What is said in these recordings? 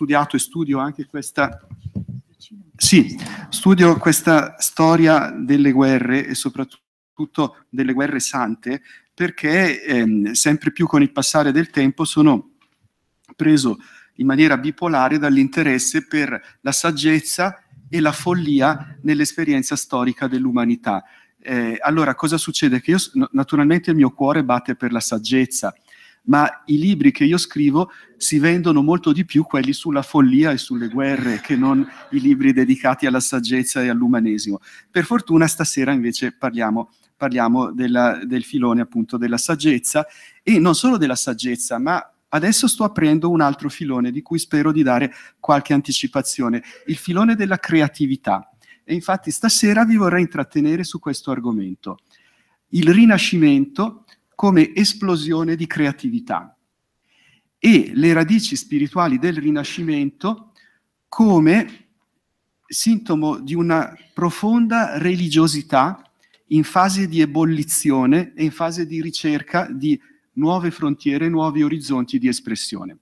studiato e studio anche questa sì, studio questa storia delle guerre e soprattutto delle guerre sante perché ehm, sempre più con il passare del tempo sono preso in maniera bipolare dall'interesse per la saggezza e la follia nell'esperienza storica dell'umanità. Eh, allora, cosa succede? Che io, naturalmente il mio cuore batte per la saggezza, ma i libri che io scrivo si vendono molto di più quelli sulla follia e sulle guerre che non i libri dedicati alla saggezza e all'umanesimo. Per fortuna stasera invece parliamo, parliamo della, del filone appunto della saggezza e non solo della saggezza, ma adesso sto aprendo un altro filone di cui spero di dare qualche anticipazione, il filone della creatività. E infatti stasera vi vorrei intrattenere su questo argomento. Il Rinascimento come esplosione di creatività e le radici spirituali del Rinascimento come sintomo di una profonda religiosità in fase di ebollizione e in fase di ricerca di nuove frontiere, nuovi orizzonti di espressione.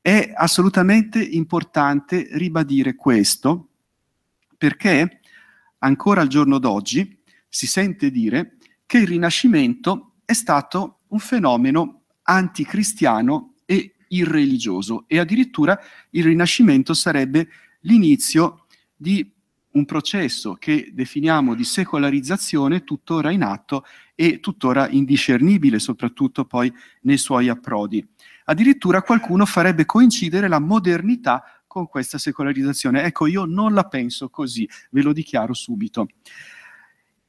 È assolutamente importante ribadire questo perché ancora al giorno d'oggi si sente dire che il Rinascimento è stato un fenomeno anticristiano e irreligioso e addirittura il Rinascimento sarebbe l'inizio di un processo che definiamo di secolarizzazione tuttora in atto e tuttora indiscernibile, soprattutto poi nei suoi approdi. Addirittura qualcuno farebbe coincidere la modernità con questa secolarizzazione. Ecco, io non la penso così, ve lo dichiaro subito.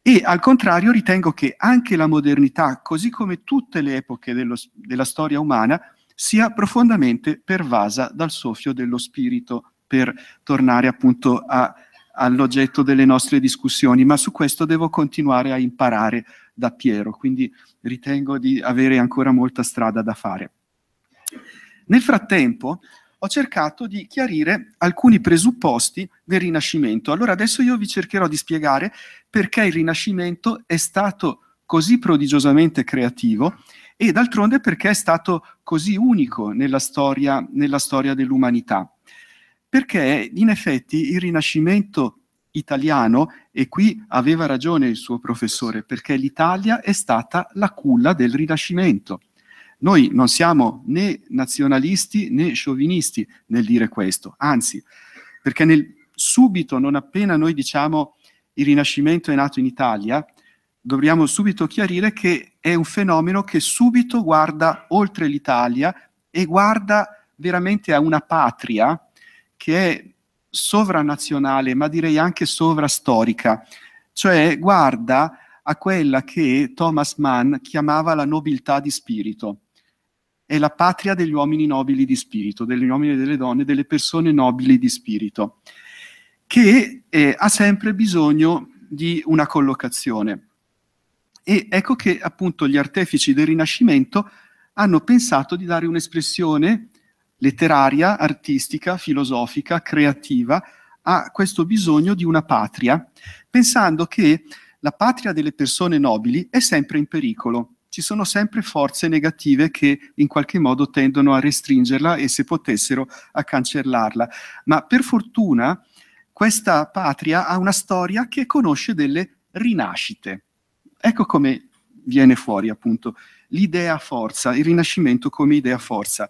E al contrario ritengo che anche la modernità, così come tutte le epoche dello, della storia umana, sia profondamente pervasa dal soffio dello spirito, per tornare appunto a, all'oggetto delle nostre discussioni, ma su questo devo continuare a imparare da Piero, quindi ritengo di avere ancora molta strada da fare. Nel frattempo, ho cercato di chiarire alcuni presupposti del Rinascimento. Allora adesso io vi cercherò di spiegare perché il Rinascimento è stato così prodigiosamente creativo e d'altronde perché è stato così unico nella storia, nella storia dell'umanità. Perché in effetti il Rinascimento italiano, e qui aveva ragione il suo professore, perché l'Italia è stata la culla del Rinascimento. Noi non siamo né nazionalisti né sciovinisti nel dire questo, anzi, perché nel, subito, non appena noi diciamo il Rinascimento è nato in Italia, dobbiamo subito chiarire che è un fenomeno che subito guarda oltre l'Italia e guarda veramente a una patria che è sovranazionale, ma direi anche sovrastorica, cioè guarda a quella che Thomas Mann chiamava la nobiltà di spirito è la patria degli uomini nobili di spirito, degli uomini e delle donne, delle persone nobili di spirito, che eh, ha sempre bisogno di una collocazione. E ecco che appunto gli artefici del Rinascimento hanno pensato di dare un'espressione letteraria, artistica, filosofica, creativa a questo bisogno di una patria, pensando che la patria delle persone nobili è sempre in pericolo ci sono sempre forze negative che in qualche modo tendono a restringerla e se potessero a cancellarla. Ma per fortuna questa patria ha una storia che conosce delle rinascite. Ecco come viene fuori appunto l'idea forza, il rinascimento come idea forza.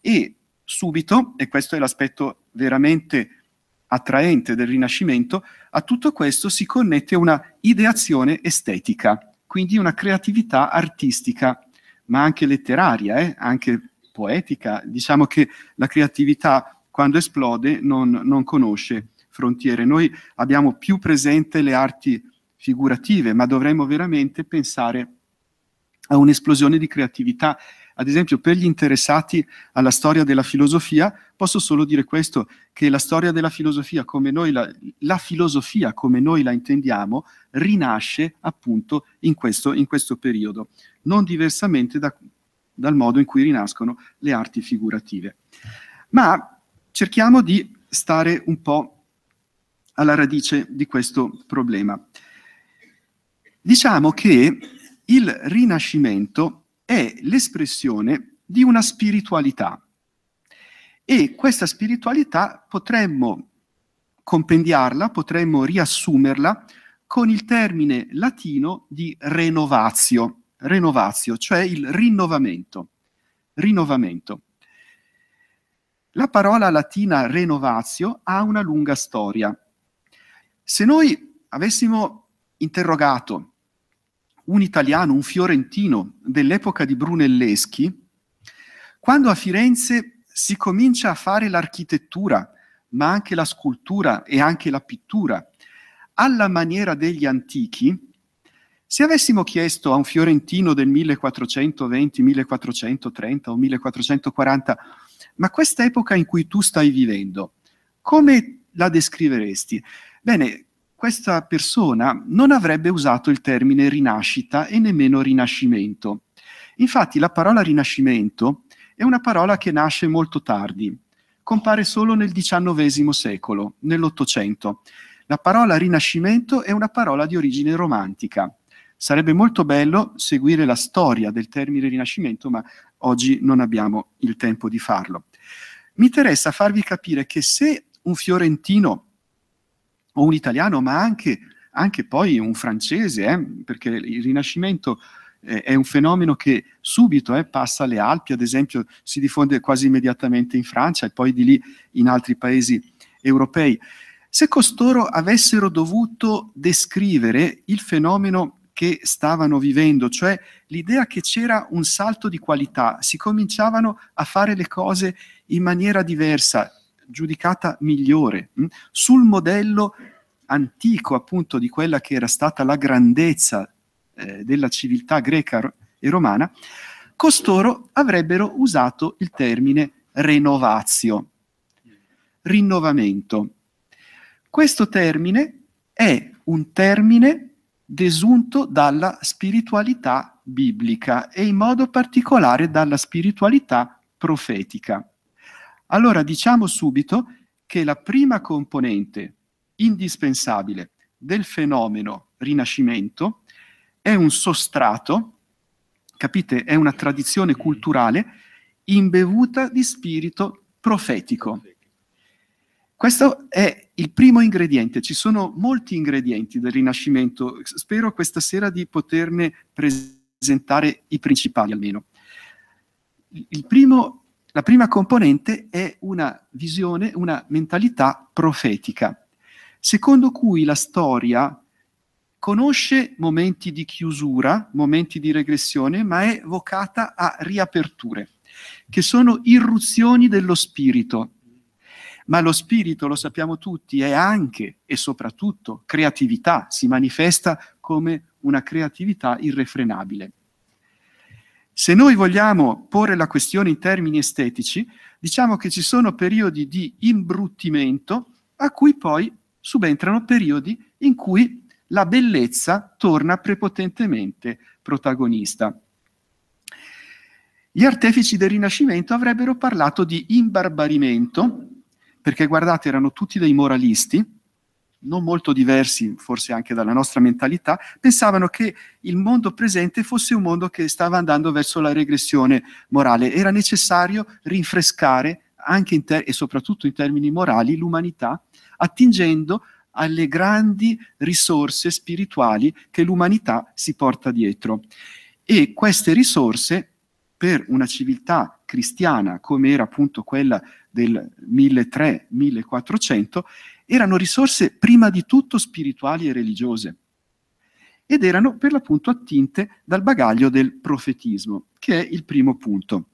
E subito, e questo è l'aspetto veramente attraente del Rinascimento, a tutto questo si connette una ideazione estetica quindi una creatività artistica, ma anche letteraria, eh? anche poetica. Diciamo che la creatività quando esplode non, non conosce frontiere. Noi abbiamo più presente le arti figurative, ma dovremmo veramente pensare a un'esplosione di creatività ad esempio, per gli interessati alla storia della filosofia, posso solo dire questo, che la storia della filosofia, come noi la, la filosofia come noi la intendiamo, rinasce appunto in questo, in questo periodo, non diversamente da, dal modo in cui rinascono le arti figurative. Ma cerchiamo di stare un po' alla radice di questo problema. Diciamo che il Rinascimento è l'espressione di una spiritualità. E questa spiritualità potremmo compendiarla, potremmo riassumerla con il termine latino di renovatio, renovatio, cioè il rinnovamento. Rinnovamento. La parola latina renovatio ha una lunga storia. Se noi avessimo interrogato un italiano, un fiorentino dell'epoca di Brunelleschi, quando a Firenze si comincia a fare l'architettura, ma anche la scultura e anche la pittura, alla maniera degli antichi, se avessimo chiesto a un fiorentino del 1420, 1430 o 1440, ma questa epoca in cui tu stai vivendo, come la descriveresti? Bene, questa persona non avrebbe usato il termine rinascita e nemmeno rinascimento. Infatti la parola rinascimento è una parola che nasce molto tardi, compare solo nel XIX secolo, nell'Ottocento. La parola rinascimento è una parola di origine romantica. Sarebbe molto bello seguire la storia del termine rinascimento, ma oggi non abbiamo il tempo di farlo. Mi interessa farvi capire che se un fiorentino o un italiano, ma anche, anche poi un francese, eh, perché il Rinascimento eh, è un fenomeno che subito eh, passa alle Alpi, ad esempio, si diffonde quasi immediatamente in Francia e poi di lì in altri paesi europei. Se costoro avessero dovuto descrivere il fenomeno che stavano vivendo, cioè l'idea che c'era un salto di qualità, si cominciavano a fare le cose in maniera diversa, giudicata migliore, mh? Mm? sul modello antico appunto di quella che era stata la grandezza eh, della civiltà greca e romana, costoro avrebbero usato il termine renovazio, rinnovamento. Questo termine è un termine desunto dalla spiritualità biblica e in modo particolare dalla spiritualità profetica. Allora diciamo subito che la prima componente indispensabile del fenomeno rinascimento è un sostrato, capite, è una tradizione culturale imbevuta di spirito profetico. Questo è il primo ingrediente, ci sono molti ingredienti del Rinascimento, spero questa sera di poterne presentare i principali almeno. Il primo la prima componente è una visione, una mentalità profetica, secondo cui la storia conosce momenti di chiusura, momenti di regressione, ma è vocata a riaperture, che sono irruzioni dello spirito. Ma lo spirito, lo sappiamo tutti, è anche e soprattutto creatività, si manifesta come una creatività irrefrenabile. Se noi vogliamo porre la questione in termini estetici, diciamo che ci sono periodi di imbruttimento a cui poi subentrano periodi in cui la bellezza torna prepotentemente protagonista. Gli artefici del Rinascimento avrebbero parlato di imbarbarimento, perché guardate, erano tutti dei moralisti, non molto diversi forse anche dalla nostra mentalità, pensavano che il mondo presente fosse un mondo che stava andando verso la regressione morale. Era necessario rinfrescare anche ter- e soprattutto in termini morali l'umanità, attingendo alle grandi risorse spirituali che l'umanità si porta dietro. E queste risorse per una civiltà cristiana come era appunto quella del 1300-1400 erano risorse prima di tutto spirituali e religiose ed erano per l'appunto attinte dal bagaglio del profetismo, che è il primo punto.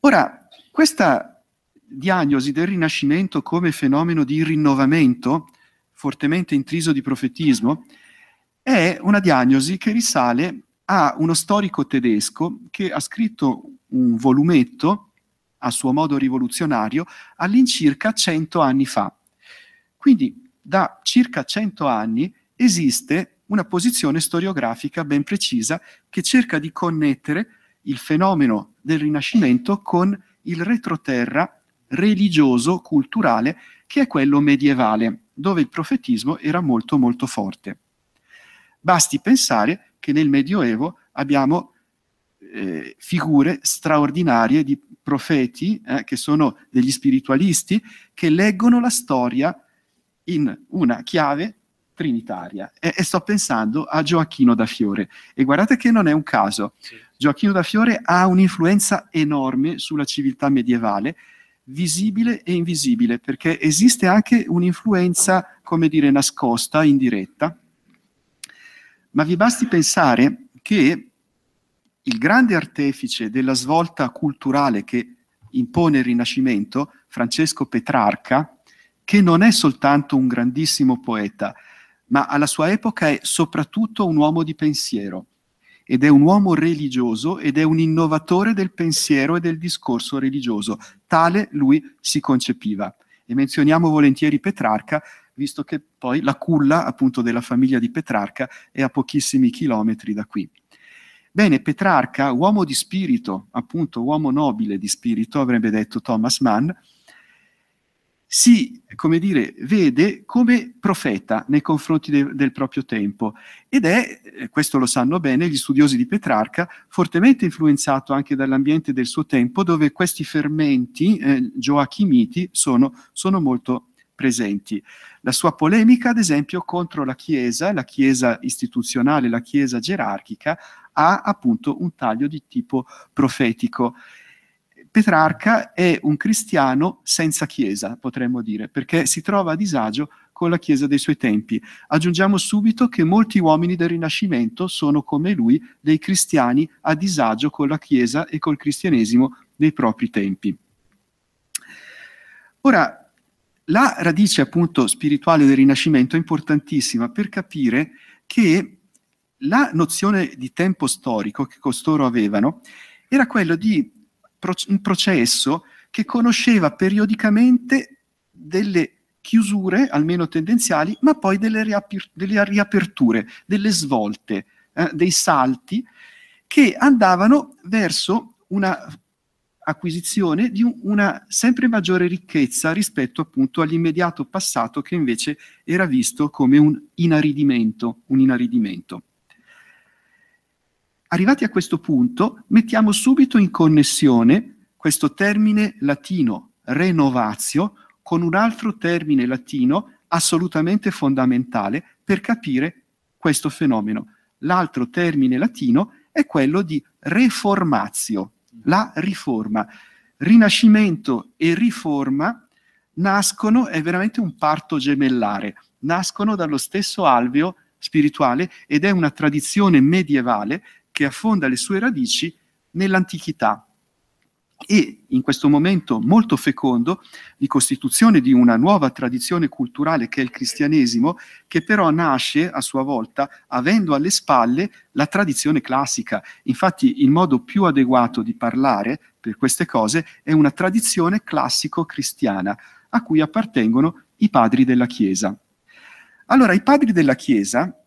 Ora, questa diagnosi del Rinascimento come fenomeno di rinnovamento, fortemente intriso di profetismo, è una diagnosi che risale a uno storico tedesco che ha scritto un volumetto, a suo modo rivoluzionario, all'incirca cento anni fa. Quindi da circa 100 anni esiste una posizione storiografica ben precisa che cerca di connettere il fenomeno del Rinascimento con il retroterra religioso, culturale, che è quello medievale, dove il profetismo era molto molto forte. Basti pensare che nel Medioevo abbiamo eh, figure straordinarie di profeti, eh, che sono degli spiritualisti, che leggono la storia in una chiave trinitaria e, e, sto pensando a Gioacchino da Fiore e guardate che non è un caso sì. Gioacchino da Fiore ha un'influenza enorme sulla civiltà medievale visibile e invisibile perché esiste anche un'influenza come dire nascosta, indiretta ma vi basti pensare che il grande artefice della svolta culturale che impone il Rinascimento, Francesco Petrarca, che non è soltanto un grandissimo poeta, ma alla sua epoca è soprattutto un uomo di pensiero ed è un uomo religioso ed è un innovatore del pensiero e del discorso religioso. Tale lui si concepiva. E menzioniamo volentieri Petrarca, visto che poi la culla appunto della famiglia di Petrarca è a pochissimi chilometri da qui. Bene, Petrarca, uomo di spirito, appunto uomo nobile di spirito, avrebbe detto Thomas Mann, si, come dire, vede come profeta nei confronti de del proprio tempo ed è, eh, questo lo sanno bene gli studiosi di Petrarca, fortemente influenzato anche dall'ambiente del suo tempo dove questi fermenti eh, joachimiti sono, sono molto presenti. La sua polemica, ad esempio, contro la Chiesa, la Chiesa istituzionale, la Chiesa gerarchica, ha appunto un taglio di tipo profetico. Petrarca è un cristiano senza chiesa, potremmo dire, perché si trova a disagio con la chiesa dei suoi tempi. Aggiungiamo subito che molti uomini del Rinascimento sono come lui dei cristiani a disagio con la chiesa e col cristianesimo dei propri tempi. Ora, la radice appunto spirituale del Rinascimento è importantissima per capire che la nozione di tempo storico che costoro avevano era quella di un processo che conosceva periodicamente delle chiusure, almeno tendenziali, ma poi delle, riapir- delle riaperture, delle svolte, eh, dei salti che andavano verso una acquisizione di una sempre maggiore ricchezza rispetto appunto all'immediato passato che invece era visto come un inaridimento. Un inaridimento. Arrivati a questo punto, mettiamo subito in connessione questo termine latino, renovatio, con un altro termine latino assolutamente fondamentale per capire questo fenomeno. L'altro termine latino è quello di reformatio, la riforma. Rinascimento e riforma nascono, è veramente un parto gemellare, nascono dallo stesso alveo spirituale ed è una tradizione medievale che affonda le sue radici nell'antichità e in questo momento molto fecondo di costituzione di una nuova tradizione culturale che è il cristianesimo, che però nasce a sua volta avendo alle spalle la tradizione classica. Infatti il modo più adeguato di parlare per queste cose è una tradizione classico-cristiana a cui appartengono i padri della Chiesa. Allora, i padri della Chiesa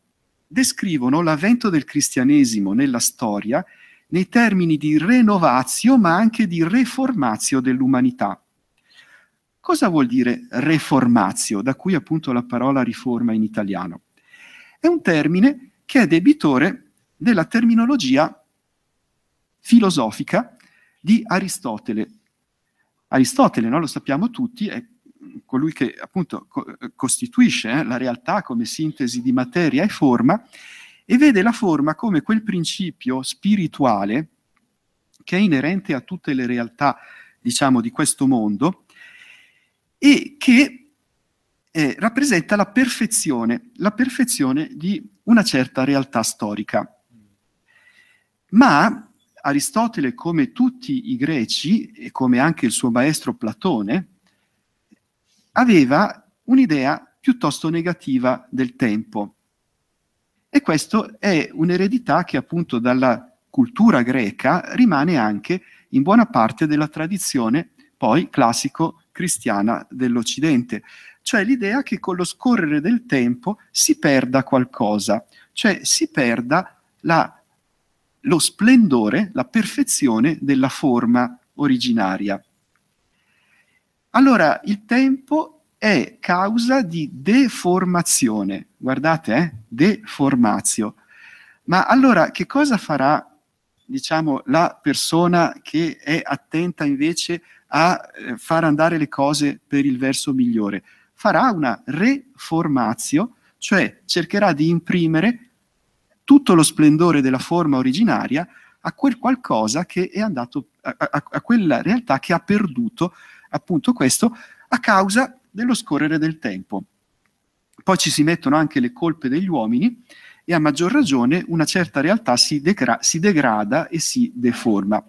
descrivono l'avvento del cristianesimo nella storia nei termini di renovatio ma anche di reformatio dell'umanità. Cosa vuol dire reformatio, da cui appunto la parola riforma in italiano? È un termine che è debitore della terminologia filosofica di Aristotele. Aristotele, no? lo sappiamo tutti, è colui che appunto co costituisce eh, la realtà come sintesi di materia e forma, e vede la forma come quel principio spirituale che è inerente a tutte le realtà, diciamo, di questo mondo e che eh, rappresenta la perfezione, la perfezione di una certa realtà storica. Ma Aristotele, come tutti i greci e come anche il suo maestro Platone, aveva un'idea piuttosto negativa del tempo. E questo è un'eredità che appunto dalla cultura greca rimane anche in buona parte della tradizione poi classico-cristiana dell'Occidente, cioè l'idea che con lo scorrere del tempo si perda qualcosa, cioè si perda la, lo splendore, la perfezione della forma originaria. Allora il tempo è causa di deformazione, guardate, eh? deformazio. Ma allora che cosa farà diciamo, la persona che è attenta invece a eh, far andare le cose per il verso migliore? Farà una reformazio, cioè cercherà di imprimere tutto lo splendore della forma originaria a quel qualcosa che è andato, a, a, a quella realtà che ha perduto appunto questo, a causa dello scorrere del tempo. Poi ci si mettono anche le colpe degli uomini e a maggior ragione una certa realtà si, degra si degrada e si deforma.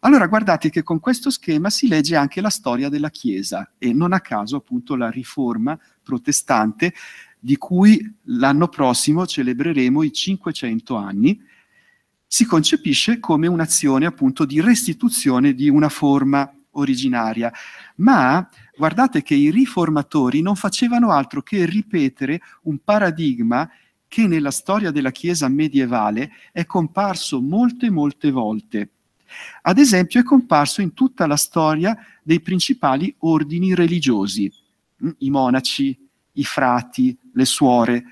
Allora guardate che con questo schema si legge anche la storia della Chiesa e non a caso appunto la riforma protestante di cui l'anno prossimo celebreremo i 500 anni, si concepisce come un'azione appunto di restituzione di una forma originaria, ma guardate che i riformatori non facevano altro che ripetere un paradigma che nella storia della Chiesa medievale è comparso molte, molte volte. Ad esempio è comparso in tutta la storia dei principali ordini religiosi, mm, i monaci, i frati, le suore.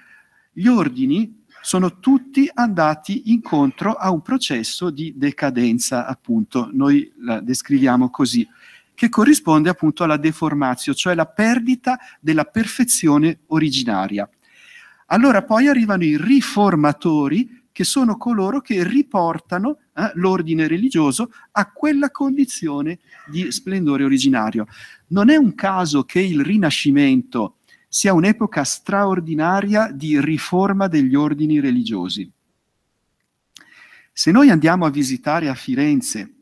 Gli ordini sono tutti andati incontro a un processo di decadenza, appunto, noi la descriviamo così, che corrisponde appunto alla deformazio, cioè la perdita della perfezione originaria. Allora poi arrivano i riformatori, che sono coloro che riportano eh, l'ordine religioso a quella condizione di splendore originario. Non è un caso che il Rinascimento sia un'epoca straordinaria di riforma degli ordini religiosi. Se noi andiamo a visitare a Firenze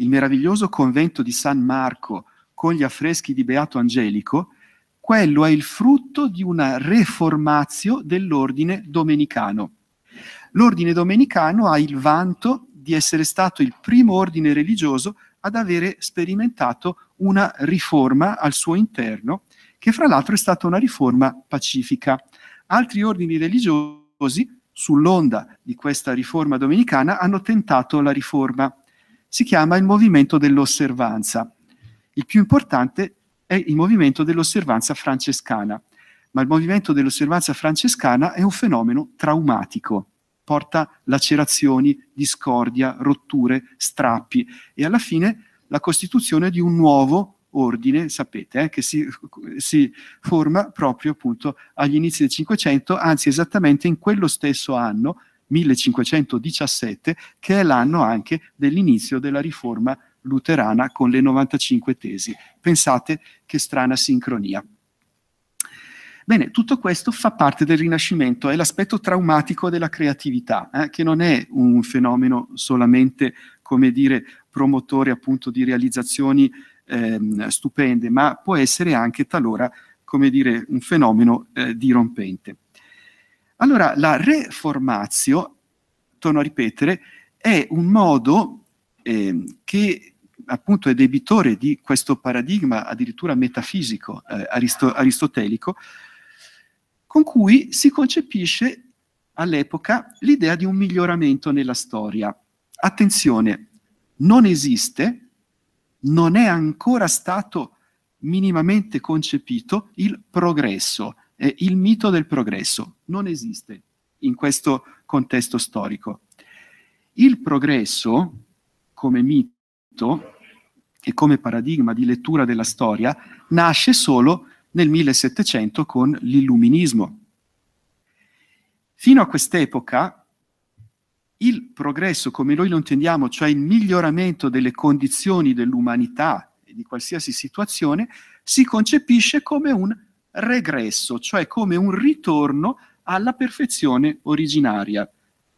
il meraviglioso convento di San Marco con gli affreschi di Beato Angelico, quello è il frutto di una reformazio dell'ordine domenicano. L'ordine domenicano ha il vanto di essere stato il primo ordine religioso ad avere sperimentato una riforma al suo interno che fra l'altro è stata una riforma pacifica. Altri ordini religiosi, sull'onda di questa riforma domenicana, hanno tentato la riforma. Si chiama il movimento dell'osservanza. Il più importante è il movimento dell'osservanza francescana, ma il movimento dell'osservanza francescana è un fenomeno traumatico porta lacerazioni, discordia, rotture, strappi e alla fine la costituzione di un nuovo ordine, sapete, eh, che si, si, forma proprio appunto agli inizi del Cinquecento, anzi esattamente in quello stesso anno, 1517, che è l'anno anche dell'inizio della riforma luterana con le 95 tesi. Pensate che strana sincronia. Bene, tutto questo fa parte del Rinascimento, è l'aspetto traumatico della creatività, eh, che non è un fenomeno solamente, come dire, promotore appunto di realizzazioni ehm, stupende, ma può essere anche talora, come dire, un fenomeno eh, dirompente. Allora, la reformazio, torno a ripetere, è un modo eh, che appunto è debitore di questo paradigma addirittura metafisico eh, aristo aristotelico, con cui si concepisce all'epoca l'idea di un miglioramento nella storia. Attenzione, non esiste non è ancora stato minimamente concepito il progresso, eh, il mito del progresso. Non esiste in questo contesto storico. Il progresso come mito e come paradigma di lettura della storia nasce solo nel 1700 con l'illuminismo. Fino a quest'epoca il progresso come noi lo intendiamo, cioè il miglioramento delle condizioni dell'umanità e di qualsiasi situazione, si concepisce come un regresso, cioè come un ritorno alla perfezione originaria.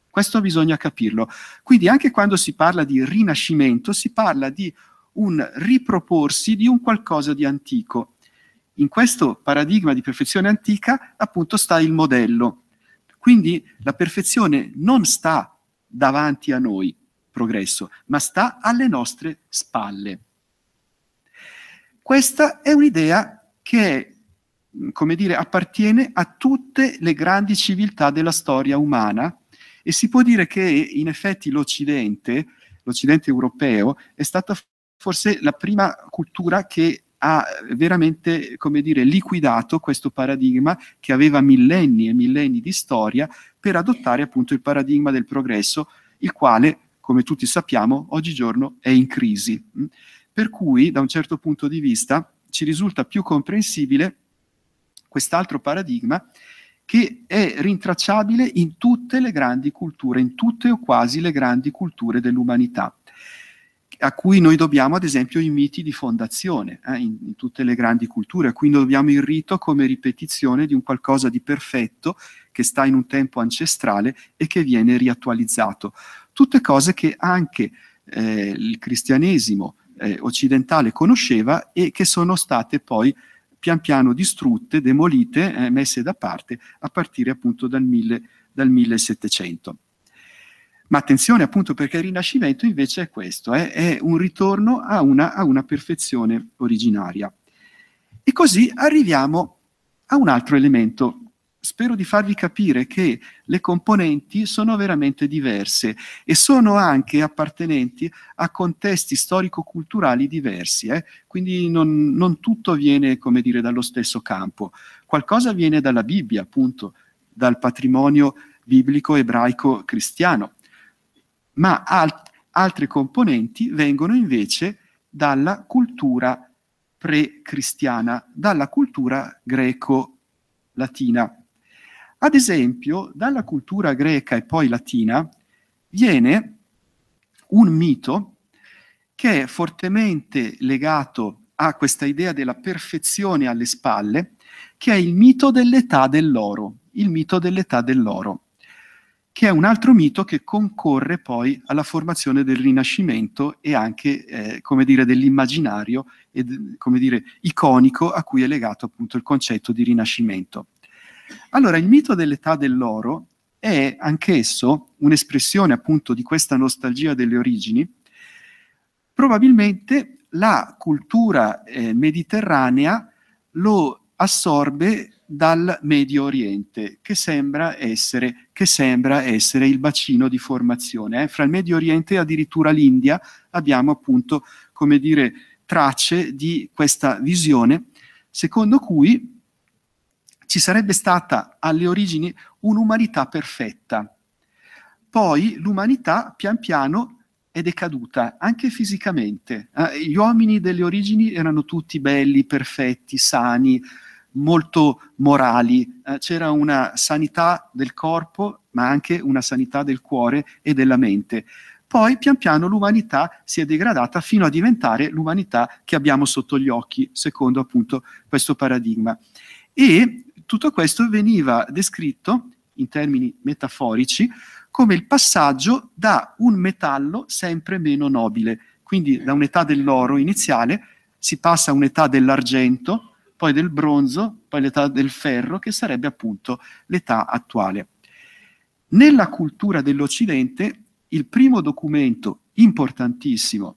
Questo bisogna capirlo. Quindi anche quando si parla di rinascimento, si parla di un riproporsi di un qualcosa di antico. In questo paradigma di perfezione antica appunto sta il modello. Quindi la perfezione non sta davanti a noi progresso, ma sta alle nostre spalle. Questa è un'idea che, come dire, appartiene a tutte le grandi civiltà della storia umana e si può dire che in effetti l'Occidente, l'Occidente europeo, è stata forse la prima cultura che ha veramente, come dire, liquidato questo paradigma che aveva millenni e millenni di storia per adottare appunto il paradigma del progresso, il quale, come tutti sappiamo, oggigiorno è in crisi. Mm? Per cui, da un certo punto di vista, ci risulta più comprensibile quest'altro paradigma che è rintracciabile in tutte le grandi culture, in tutte o quasi le grandi culture dell'umanità a cui noi dobbiamo ad esempio i miti di fondazione eh, in, in, tutte le grandi culture, a cui noi dobbiamo il rito come ripetizione di un qualcosa di perfetto che sta in un tempo ancestrale e che viene riattualizzato. Tutte cose che anche eh, il cristianesimo eh, occidentale conosceva e che sono state poi pian piano distrutte, demolite, eh, messe da parte a partire appunto dal, mille, dal 1700. Ma attenzione appunto perché il rinascimento invece è questo, eh, è un ritorno a una, a una perfezione originaria. E così arriviamo a un altro elemento spero di farvi capire che le componenti sono veramente diverse e sono anche appartenenti a contesti storico-culturali diversi, eh? quindi non, non, tutto viene, come dire, dallo stesso campo. Qualcosa viene dalla Bibbia, appunto, dal patrimonio biblico ebraico cristiano, ma alt altri componenti vengono invece dalla cultura pre-cristiana, dalla cultura greco-latina. Ad esempio, dalla cultura greca e poi latina viene un mito che è fortemente legato a questa idea della perfezione alle spalle, che è il mito dell'età dell'oro, il mito dell'età dell'oro che è un altro mito che concorre poi alla formazione del Rinascimento e anche, eh, come dire, dell'immaginario, come dire, iconico a cui è legato appunto il concetto di Rinascimento. Allora, il mito dell'età dell'oro è anch'esso un'espressione appunto di questa nostalgia delle origini. Probabilmente la cultura eh, mediterranea lo assorbe dal Medio Oriente, che sembra essere, che sembra essere il bacino di formazione. Eh? Fra il Medio Oriente e addirittura l'India abbiamo appunto, come dire, tracce di questa visione, secondo cui ci sarebbe stata alle origini un'umanità perfetta. Poi l'umanità pian piano è decaduta, anche fisicamente. Eh, gli uomini delle origini erano tutti belli, perfetti, sani, molto morali, eh, c'era una sanità del corpo, ma anche una sanità del cuore e della mente. Poi pian piano l'umanità si è degradata fino a diventare l'umanità che abbiamo sotto gli occhi, secondo appunto questo paradigma. E tutto questo veniva descritto in termini metaforici come il passaggio da un metallo sempre meno nobile, quindi da un'età dell'oro iniziale si passa a un'età dell'argento, poi del bronzo, poi l'età del ferro, che sarebbe appunto l'età attuale. Nella cultura dell'Occidente, il primo documento importantissimo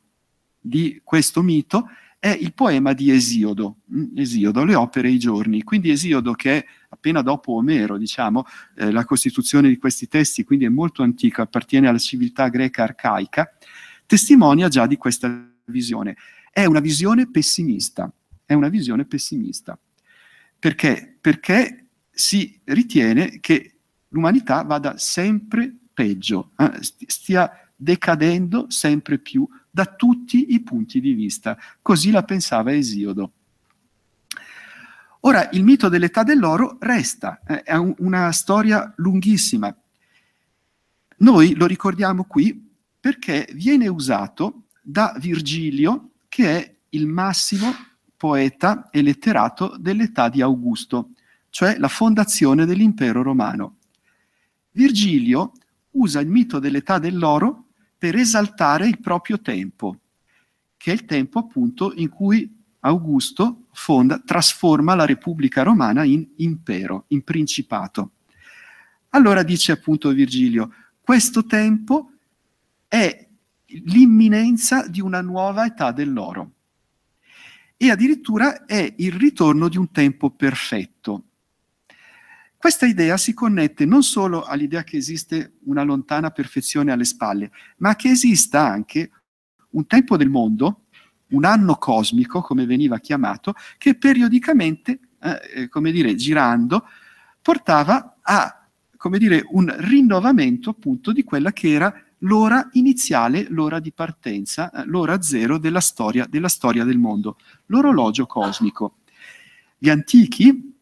di questo mito è il poema di Esiodo, mm, Esiodo, le opere e i giorni. Quindi Esiodo, che è appena dopo Omero, diciamo, eh, la costituzione di questi testi, quindi è molto antico, appartiene alla civiltà greca arcaica, testimonia già di questa visione. È una visione pessimista, è una visione pessimista. Perché? Perché si ritiene che l'umanità vada sempre peggio, eh, stia decadendo sempre più da tutti i punti di vista. Così la pensava Esiodo. Ora, il mito dell'età dell'oro resta, eh, è una storia lunghissima. Noi lo ricordiamo qui perché viene usato da Virgilio, che è il massimo poeta e letterato dell'età di Augusto, cioè la fondazione dell'impero romano. Virgilio usa il mito dell'età dell'oro per esaltare il proprio tempo, che è il tempo appunto in cui Augusto fonda, trasforma la Repubblica Romana in impero, in principato. Allora dice appunto Virgilio, questo tempo è l'imminenza di una nuova età dell'oro e addirittura è il ritorno di un tempo perfetto. Questa idea si connette non solo all'idea che esiste una lontana perfezione alle spalle, ma che esista anche un tempo del mondo, un anno cosmico, come veniva chiamato, che periodicamente, eh, eh come dire, girando, portava a, come dire, un rinnovamento appunto di quella che era l'ora iniziale, l'ora di partenza, eh, l'ora zero della storia, della storia del mondo, l'orologio cosmico. Gli antichi,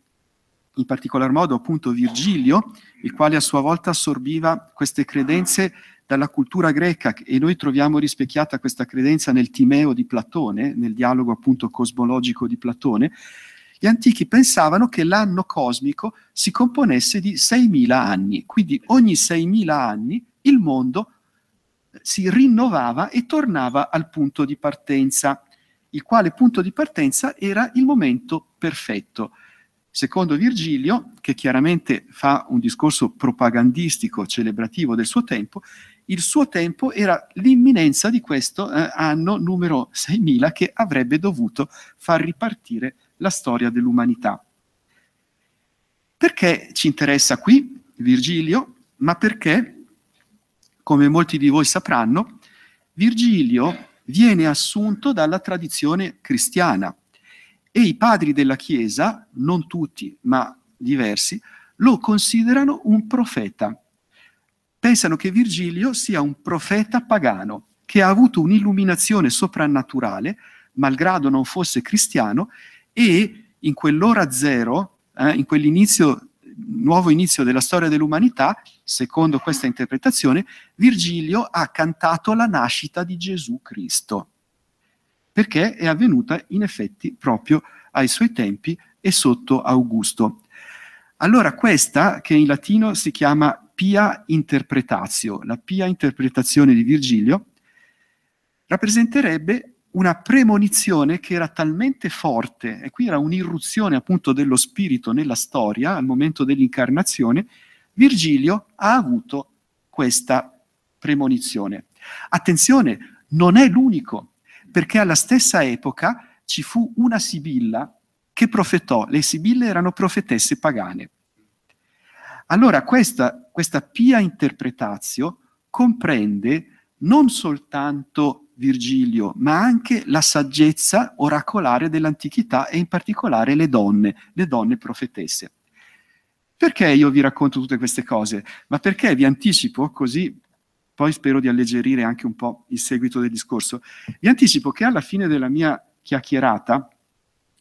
in particolar modo appunto Virgilio, il quale a sua volta assorbiva queste credenze dalla cultura greca e noi troviamo rispecchiata questa credenza nel Timeo di Platone, nel dialogo appunto cosmologico di Platone, gli antichi pensavano che l'anno cosmico si componesse di 6.000 anni, quindi ogni 6.000 anni il mondo si rinnovava e tornava al punto di partenza, il quale punto di partenza era il momento perfetto. Secondo Virgilio, che chiaramente fa un discorso propagandistico, celebrativo del suo tempo, il suo tempo era l'imminenza di questo eh, anno numero 6000 che avrebbe dovuto far ripartire la storia dell'umanità. Perché ci interessa qui Virgilio? Ma perché come molti di voi sapranno, Virgilio viene assunto dalla tradizione cristiana e i padri della Chiesa, non tutti ma diversi, lo considerano un profeta. Pensano che Virgilio sia un profeta pagano che ha avuto un'illuminazione soprannaturale, malgrado non fosse cristiano, e in quell'ora zero, eh, in quell'inizio, nuovo inizio della storia dell'umanità, Secondo questa interpretazione, Virgilio ha cantato la nascita di Gesù Cristo, perché è avvenuta in effetti proprio ai suoi tempi e sotto Augusto. Allora questa, che in latino si chiama pia interpretatio, la pia interpretazione di Virgilio, rappresenterebbe una premonizione che era talmente forte, e qui era un'irruzione appunto dello spirito nella storia al momento dell'incarnazione, Virgilio ha avuto questa premonizione. Attenzione, non è l'unico, perché alla stessa epoca ci fu una sibilla che profetò, le sibille erano profetesse pagane. Allora questa, questa pia interpretazio comprende non soltanto Virgilio, ma anche la saggezza oracolare dell'antichità e in particolare le donne, le donne profetesse. Perché io vi racconto tutte queste cose? Ma perché vi anticipo così, poi spero di alleggerire anche un po' il seguito del discorso, vi anticipo che alla fine della mia chiacchierata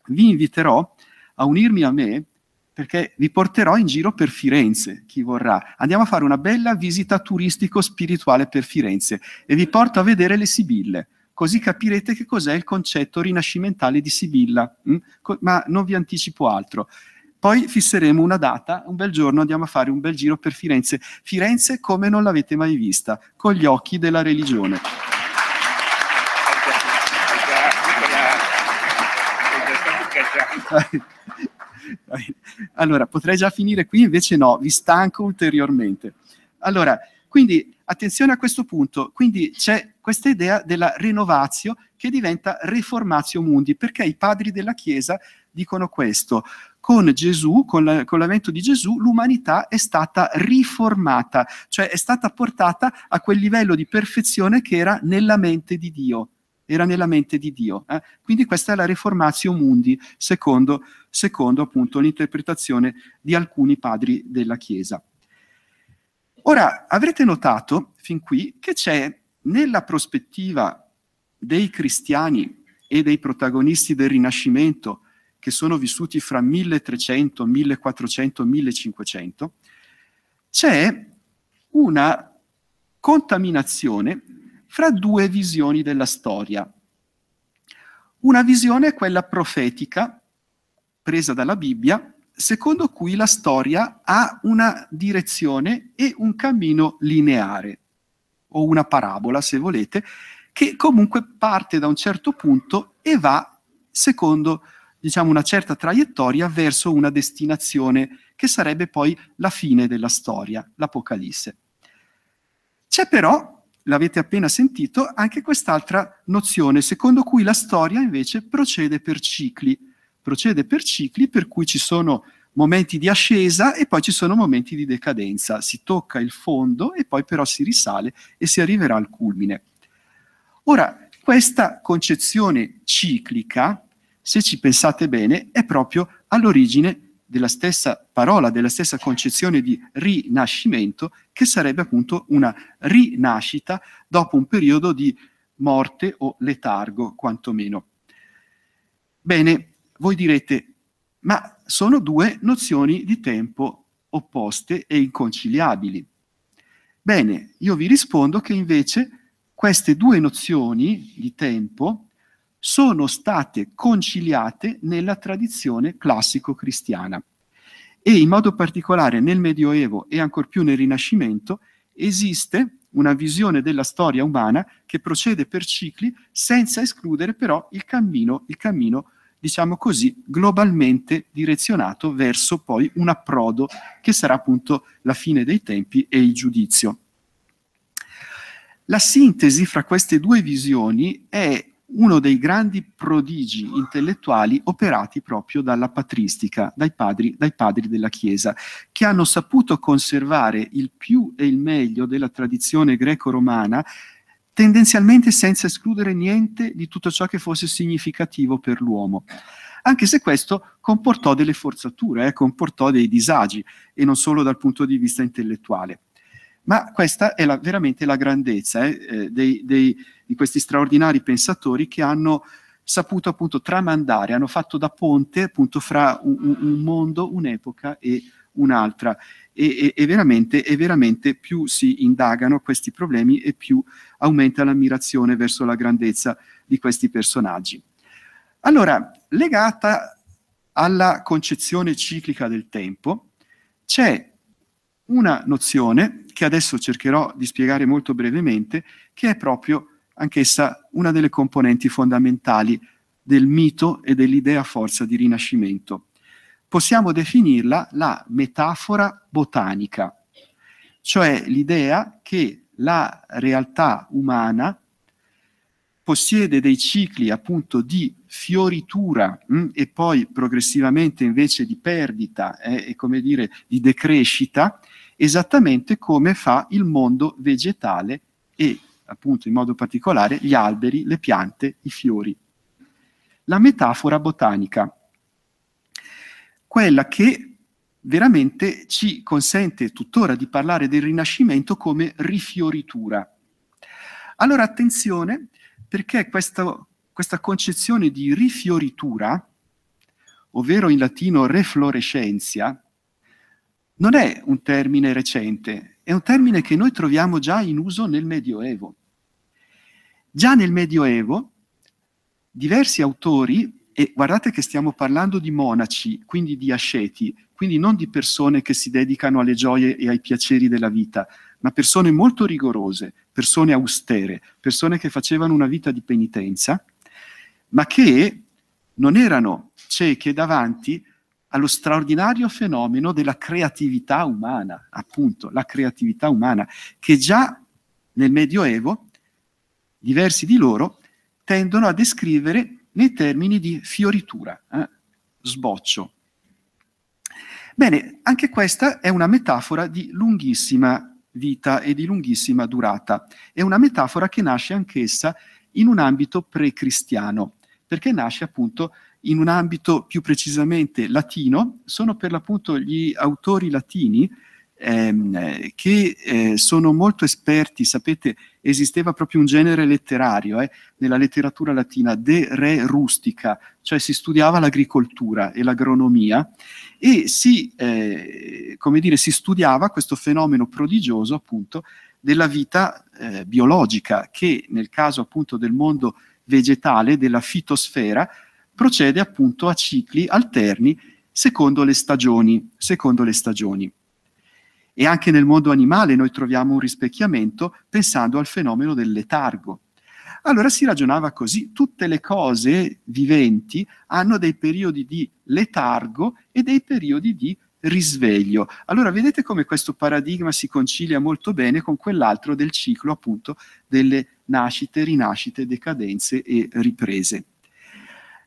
vi inviterò a unirmi a me perché vi porterò in giro per Firenze, chi vorrà. Andiamo a fare una bella visita turistico-spirituale per Firenze e vi porto a vedere le Sibille, così capirete che cos'è il concetto rinascimentale di Sibilla, mm? ma non vi anticipo altro. Poi fisseremo una data, un bel giorno andiamo a fare un bel giro per Firenze. Firenze come non l'avete mai vista, con gli occhi della religione. Allora, potrei già finire qui, invece no, vi stanco ulteriormente. Allora, quindi attenzione a questo punto, quindi c'è questa idea della renovatio che diventa reformatio mundi, perché i padri della Chiesa dicono questo. Con Gesù, con, la, con l'avvento di Gesù, l'umanità è stata riformata, cioè è stata portata a quel livello di perfezione che era nella mente di Dio era nella mente di Dio. Eh? Quindi questa è la Reformatio Mundi, secondo, secondo appunto l'interpretazione di alcuni padri della Chiesa. Ora, avrete notato fin qui che c'è nella prospettiva dei cristiani e dei protagonisti del Rinascimento che sono vissuti fra 1300, 1400, 1500, c'è una contaminazione fra due visioni della storia. Una visione è quella profetica, presa dalla Bibbia, secondo cui la storia ha una direzione e un cammino lineare, o una parabola, se volete, che comunque parte da un certo punto e va secondo diciamo, una certa traiettoria verso una destinazione che sarebbe poi la fine della storia, l'Apocalisse. C'è però, l'avete appena sentito, anche quest'altra nozione, secondo cui la storia invece procede per cicli, procede per cicli per cui ci sono momenti di ascesa e poi ci sono momenti di decadenza, si tocca il fondo e poi però si risale e si arriverà al culmine. Ora, questa concezione ciclica, se ci pensate bene, è proprio all'origine della stessa parola, della stessa concezione di rinascimento, che sarebbe appunto una rinascita dopo un periodo di morte o letargo, quantomeno. Bene, voi direte, ma sono due nozioni di tempo opposte e inconciliabili. Bene, io vi rispondo che invece queste due nozioni di tempo sono state conciliate nella tradizione classico-cristiana e in modo particolare nel Medioevo e ancor più nel Rinascimento esiste una visione della storia umana che procede per cicli senza escludere però il cammino, il cammino diciamo così, globalmente direzionato verso poi un approdo che sarà appunto la fine dei tempi e il giudizio. La sintesi fra queste due visioni è uno dei grandi prodigi intellettuali operati proprio dalla patristica, dai padri, dai padri, della Chiesa, che hanno saputo conservare il più e il meglio della tradizione greco-romana, tendenzialmente senza escludere niente di tutto ciò che fosse significativo per l'uomo. Anche se questo comportò delle forzature, eh, comportò dei disagi, e non solo dal punto di vista intellettuale. Ma questa è la, veramente la grandezza eh, eh dei, dei di questi straordinari pensatori che hanno saputo appunto tramandare, hanno fatto da ponte appunto fra un, un mondo, un'epoca e un'altra. E, e, e, veramente, e veramente più si indagano questi problemi e più aumenta l'ammirazione verso la grandezza di questi personaggi. Allora, legata alla concezione ciclica del tempo, c'è una nozione che adesso cercherò di spiegare molto brevemente, che è proprio anch'essa una delle componenti fondamentali del mito e dell'idea forza di Rinascimento. Possiamo definirla la metafora botanica, cioè l'idea che la realtà umana possiede dei cicli appunto di fioritura mh, hm, e poi progressivamente invece di perdita eh, e come dire di decrescita, esattamente come fa il mondo vegetale e appunto in modo particolare gli alberi, le piante, i fiori. La metafora botanica, quella che veramente ci consente tuttora di parlare del Rinascimento come rifioritura. Allora attenzione perché questa, questa concezione di rifioritura, ovvero in latino reflorescenza, non è un termine recente, è un termine che noi troviamo già in uso nel Medioevo. Già nel Medioevo diversi autori, e guardate che stiamo parlando di monaci, quindi di asceti, quindi non di persone che si dedicano alle gioie e ai piaceri della vita, ma persone molto rigorose, persone austere, persone che facevano una vita di penitenza, ma che non erano cieche davanti allo straordinario fenomeno della creatività umana, appunto, la creatività umana, che già nel Medioevo diversi di loro, tendono a descrivere nei termini di fioritura, eh? sboccio. Bene, anche questa è una metafora di lunghissima vita e di lunghissima durata. È una metafora che nasce anch'essa in un ambito precristiano, perché nasce appunto in un ambito più precisamente latino, sono per l'appunto gli autori latini ehm, eh, che eh, sono molto esperti, sapete, esisteva proprio un genere letterario eh, nella letteratura latina, de re rustica, cioè si studiava l'agricoltura e l'agronomia e si, eh, dire, si studiava questo fenomeno prodigioso appunto della vita eh, biologica che nel caso appunto del mondo vegetale, della fitosfera, procede appunto a cicli alterni secondo le stagioni. Secondo le stagioni. E anche nel mondo animale noi troviamo un rispecchiamento pensando al fenomeno del letargo. Allora si ragionava così, tutte le cose viventi hanno dei periodi di letargo e dei periodi di risveglio. Allora vedete come questo paradigma si concilia molto bene con quell'altro del ciclo appunto delle nascite, rinascite, decadenze e riprese.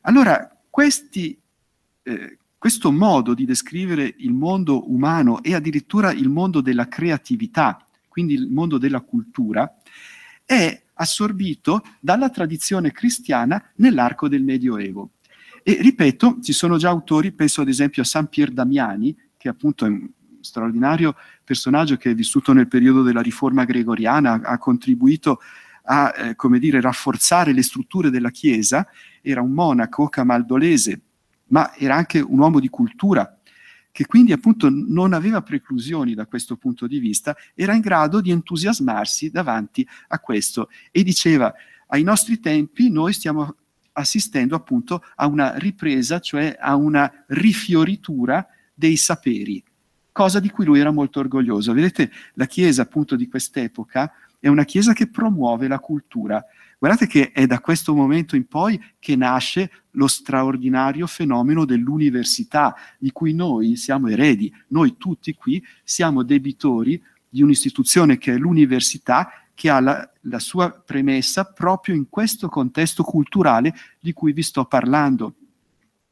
Allora questi eh, questo modo di descrivere il mondo umano e addirittura il mondo della creatività, quindi il mondo della cultura, è assorbito dalla tradizione cristiana nell'arco del Medioevo. E ripeto, ci sono già autori, penso ad esempio a San Pier Damiani, che appunto è un straordinario personaggio che è vissuto nel periodo della riforma gregoriana, ha contribuito a eh, come dire, rafforzare le strutture della Chiesa, era un monaco camaldolese ma era anche un uomo di cultura, che quindi appunto non aveva preclusioni da questo punto di vista, era in grado di entusiasmarsi davanti a questo e diceva ai nostri tempi noi stiamo assistendo appunto a una ripresa, cioè a una rifioritura dei saperi, cosa di cui lui era molto orgoglioso. Vedete, la Chiesa appunto di quest'epoca è una Chiesa che promuove la cultura, Guardate che è da questo momento in poi che nasce lo straordinario fenomeno dell'università, di cui noi siamo eredi, noi tutti qui siamo debitori di un'istituzione che è l'università, che ha la, la sua premessa proprio in questo contesto culturale di cui vi sto parlando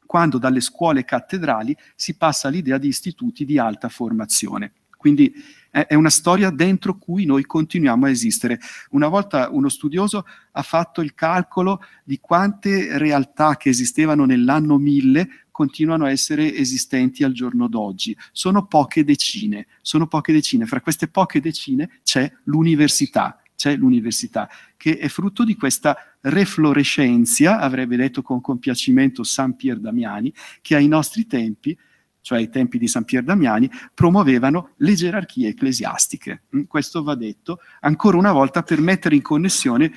quando dalle scuole cattedrali si passa all'idea di istituti di alta formazione. Quindi è una storia dentro cui noi continuiamo a esistere. Una volta uno studioso ha fatto il calcolo di quante realtà che esistevano nell'anno 1000 continuano a essere esistenti al giorno d'oggi. Sono poche decine, sono poche decine. Fra queste poche decine c'è l'università, c'è l'università, che è frutto di questa reflorescenza, avrebbe detto con compiacimento San Pier Damiani, che ai nostri tempi cioè ai tempi di San Pier Damiani, promuovevano le gerarchie ecclesiastiche. Mm, questo va detto ancora una volta per mettere in connessione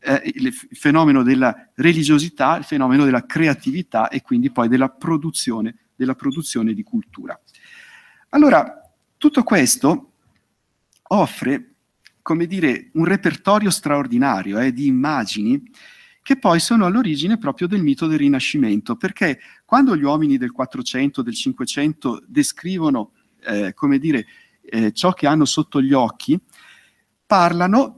eh, il fenomeno della religiosità, il fenomeno della creatività e quindi poi della produzione, della produzione di cultura. Allora, tutto questo offre, come dire, un repertorio straordinario eh, di immagini che poi sono all'origine proprio del mito del Rinascimento, perché quando gli uomini del 400, del 500 descrivono, eh, come dire, eh, ciò che hanno sotto gli occhi, parlano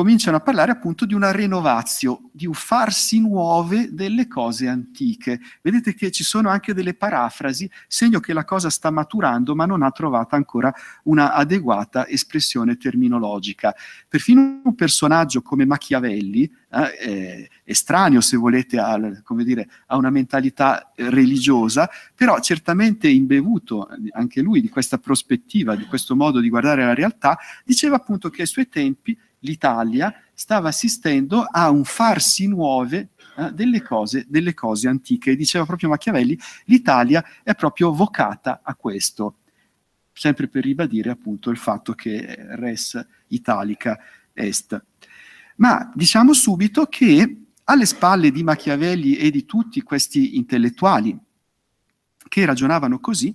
cominciano a parlare appunto di una rinnovazio, di un farsi nuove delle cose antiche. Vedete che ci sono anche delle parafrasi, segno che la cosa sta maturando ma non ha trovato ancora una adeguata espressione terminologica. Perfino un personaggio come Machiavelli, eh, estraneo se volete al, dire, a una mentalità eh, religiosa, però certamente imbevuto eh, anche lui di questa prospettiva, di questo modo di guardare la realtà, diceva appunto che ai suoi tempi l'Italia stava assistendo a un farsi nuove eh, delle, cose, delle cose antiche. diceva proprio Machiavelli, l'Italia è proprio vocata a questo, sempre per ribadire appunto il fatto che res italica est. Ma diciamo subito che alle spalle di Machiavelli e di tutti questi intellettuali che ragionavano così,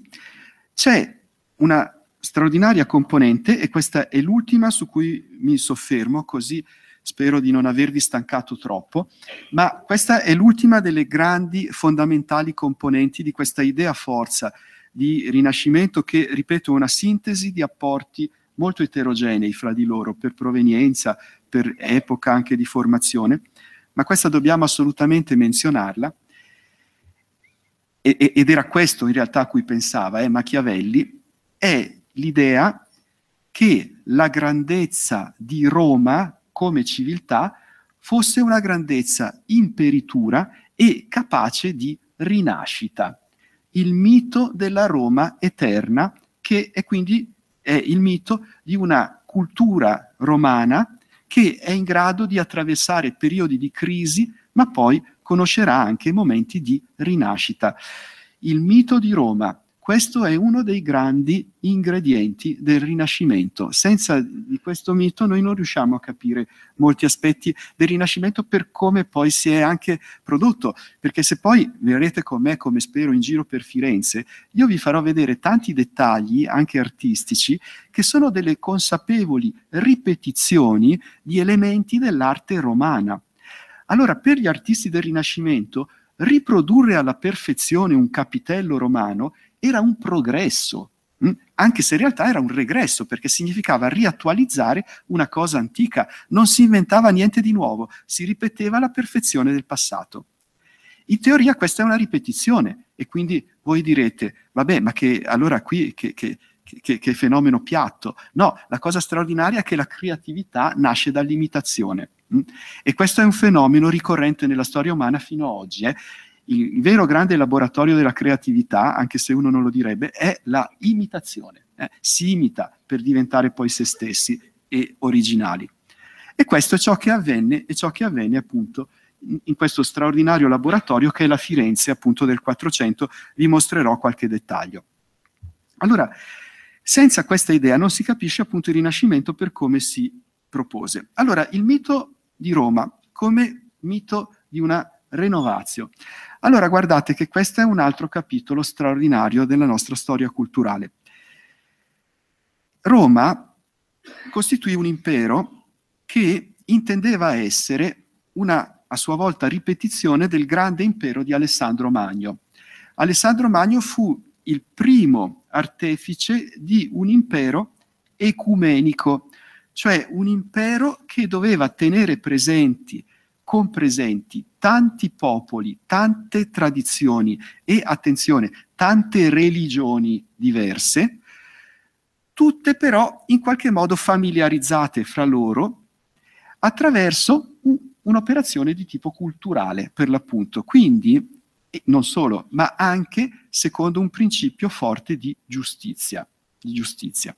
c'è una straordinaria componente e questa è l'ultima su cui mi soffermo, così spero di non avervi stancato troppo, ma questa è l'ultima delle grandi fondamentali componenti di questa idea forza di rinascimento che, ripeto, è una sintesi di apporti molto eterogenei fra di loro per provenienza, per epoca anche di formazione, ma questa dobbiamo assolutamente menzionarla ed era questo in realtà a cui pensava eh, Machiavelli, è l'idea che la grandezza di Roma come civiltà fosse una grandezza imperitura e capace di rinascita. Il mito della Roma eterna, che è quindi è il mito di una cultura romana che è in grado di attraversare periodi di crisi, ma poi conoscerà anche momenti di rinascita. Il mito di Roma questo è uno dei grandi ingredienti del Rinascimento. Senza di questo mito noi non riusciamo a capire molti aspetti del Rinascimento per come poi si è anche prodotto. Perché se poi verrete con me, come spero, in giro per Firenze, io vi farò vedere tanti dettagli, anche artistici, che sono delle consapevoli ripetizioni di elementi dell'arte romana. Allora, per gli artisti del Rinascimento, riprodurre alla perfezione un capitello romano era un progresso, mm? anche se in realtà era un regresso, perché significava riattualizzare una cosa antica, non si inventava niente di nuovo, si ripeteva la perfezione del passato. In teoria questa è una ripetizione e quindi voi direte, vabbè, ma che allora qui che, che, che, che fenomeno piatto? No, la cosa straordinaria è che la creatività nasce dall'imitazione. Mm? E questo è un fenomeno ricorrente nella storia umana fino ad oggi. Eh? il vero grande laboratorio della creatività, anche se uno non lo direbbe, è la imitazione. Eh? Si imita per diventare poi se stessi e originali. E questo è ciò che avvenne, e ciò che avvenne appunto in, in questo straordinario laboratorio che è la Firenze appunto del 400, vi mostrerò qualche dettaglio. Allora, senza questa idea non si capisce appunto il Rinascimento per come si propose. Allora, il mito di Roma come mito di una renovatio. Allora guardate che questo è un altro capitolo straordinario della nostra storia culturale. Roma costituì un impero che intendeva essere una a sua volta ripetizione del grande impero di Alessandro Magno. Alessandro Magno fu il primo artefice di un impero ecumenico, cioè un impero che doveva tenere presenti compresenti tanti popoli, tante tradizioni e, attenzione, tante religioni diverse, tutte però in qualche modo familiarizzate fra loro attraverso un'operazione di tipo culturale, per l'appunto. Quindi, non solo, ma anche secondo un principio forte di giustizia. Di giustizia.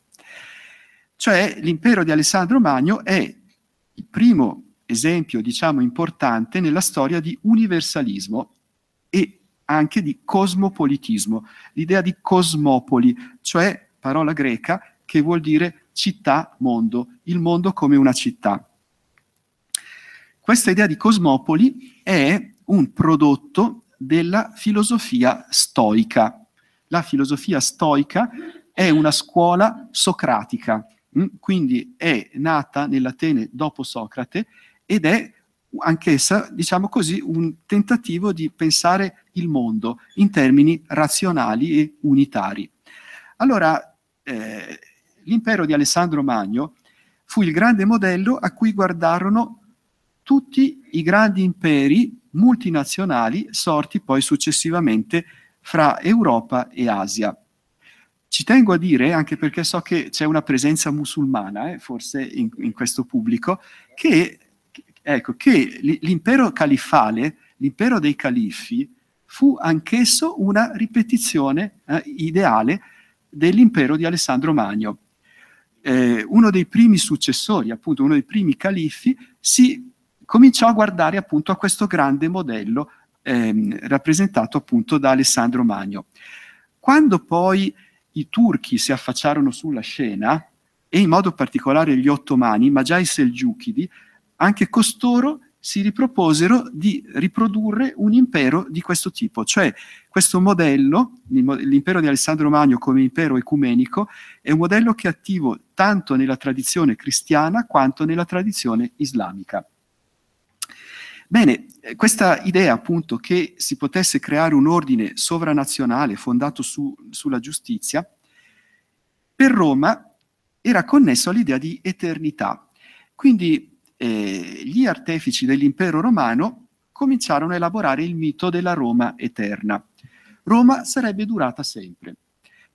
Cioè l'impero di Alessandro Magno è il primo esempio, diciamo, importante nella storia di universalismo e anche di cosmopolitismo, l'idea di cosmopoli, cioè parola greca che vuol dire città, mondo, il mondo come una città. Questa idea di cosmopoli è un prodotto della filosofia stoica. La filosofia stoica è una scuola socratica, mm? quindi è nata nell'Atene dopo Socrate ed è anch'essa, diciamo così, un tentativo di pensare il mondo in termini razionali e unitari. Allora, eh, l'impero di Alessandro Magno fu il grande modello a cui guardarono tutti i grandi imperi multinazionali sorti poi successivamente fra Europa e Asia. Ci tengo a dire, anche perché so che c'è una presenza musulmana, eh, forse in, in questo pubblico, che ecco, che l'impero califale, l'impero dei califi, fu anch'esso una ripetizione eh, ideale dell'impero di Alessandro Magno. Eh, uno dei primi successori, appunto uno dei primi califi, si cominciò a guardare appunto a questo grande modello ehm, rappresentato appunto da Alessandro Magno. Quando poi i turchi si affacciarono sulla scena, e in modo particolare gli ottomani, ma già i selgiuchidi, anche costoro si riproposero di riprodurre un impero di questo tipo, cioè questo modello, l'impero di Alessandro Magno come impero ecumenico, è un modello che è attivo tanto nella tradizione cristiana quanto nella tradizione islamica. Bene, questa idea appunto che si potesse creare un ordine sovranazionale fondato su, sulla giustizia, per Roma era connesso all'idea di eternità. Quindi eh, gli artefici dell'impero romano cominciarono a elaborare il mito della Roma eterna. Roma sarebbe durata sempre,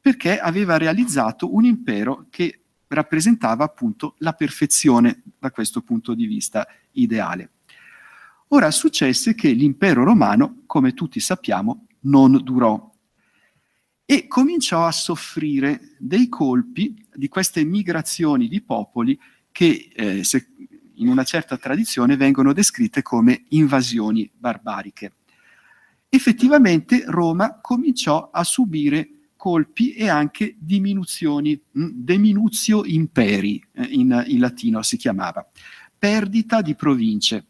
perché aveva realizzato un impero che rappresentava appunto la perfezione da questo punto di vista ideale. Ora successe che l'impero romano, come tutti sappiamo, non durò e cominciò a soffrire dei colpi di queste migrazioni di popoli che, eh, se in una certa tradizione vengono descritte come invasioni barbariche. Effettivamente Roma cominciò a subire colpi e anche diminuzioni, mm, deminutio imperi eh, in, in latino si chiamava, perdita di province.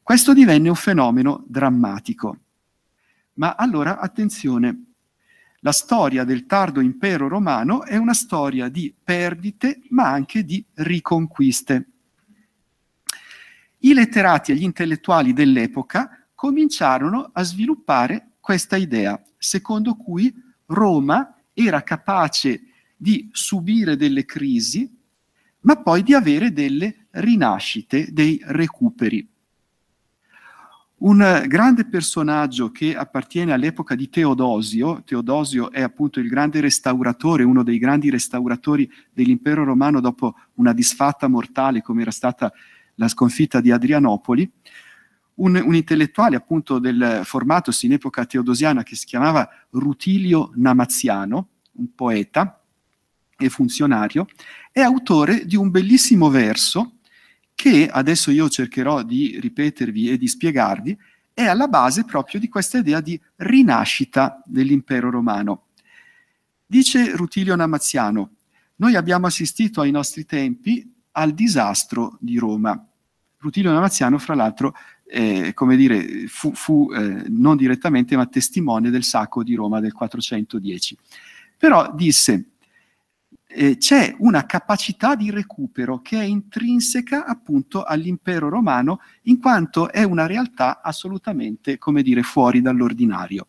Questo divenne un fenomeno drammatico. Ma allora attenzione, la storia del tardo impero romano è una storia di perdite ma anche di riconquiste i letterati e gli intellettuali dell'epoca cominciarono a sviluppare questa idea, secondo cui Roma era capace di subire delle crisi, ma poi di avere delle rinascite, dei recuperi. Un grande personaggio che appartiene all'epoca di Teodosio, Teodosio è appunto il grande restauratore, uno dei grandi restauratori dell'impero romano dopo una disfatta mortale come era stata la sconfitta di Adrianopoli, un, un, intellettuale appunto del formatosi in epoca teodosiana che si chiamava Rutilio Namaziano, un poeta e funzionario, è autore di un bellissimo verso che adesso io cercherò di ripetervi e di spiegarvi, è alla base proprio di questa idea di rinascita dell'impero romano. Dice Rutilio Namaziano, noi abbiamo assistito ai nostri tempi al disastro di Roma. Rutilio Navaziano, fra l'altro, eh, come dire, fu, fu eh, non direttamente, ma testimone del sacco di Roma del 410. Però disse, eh, c'è una capacità di recupero che è intrinseca appunto all'impero romano, in quanto è una realtà assolutamente, come dire, fuori dall'ordinario.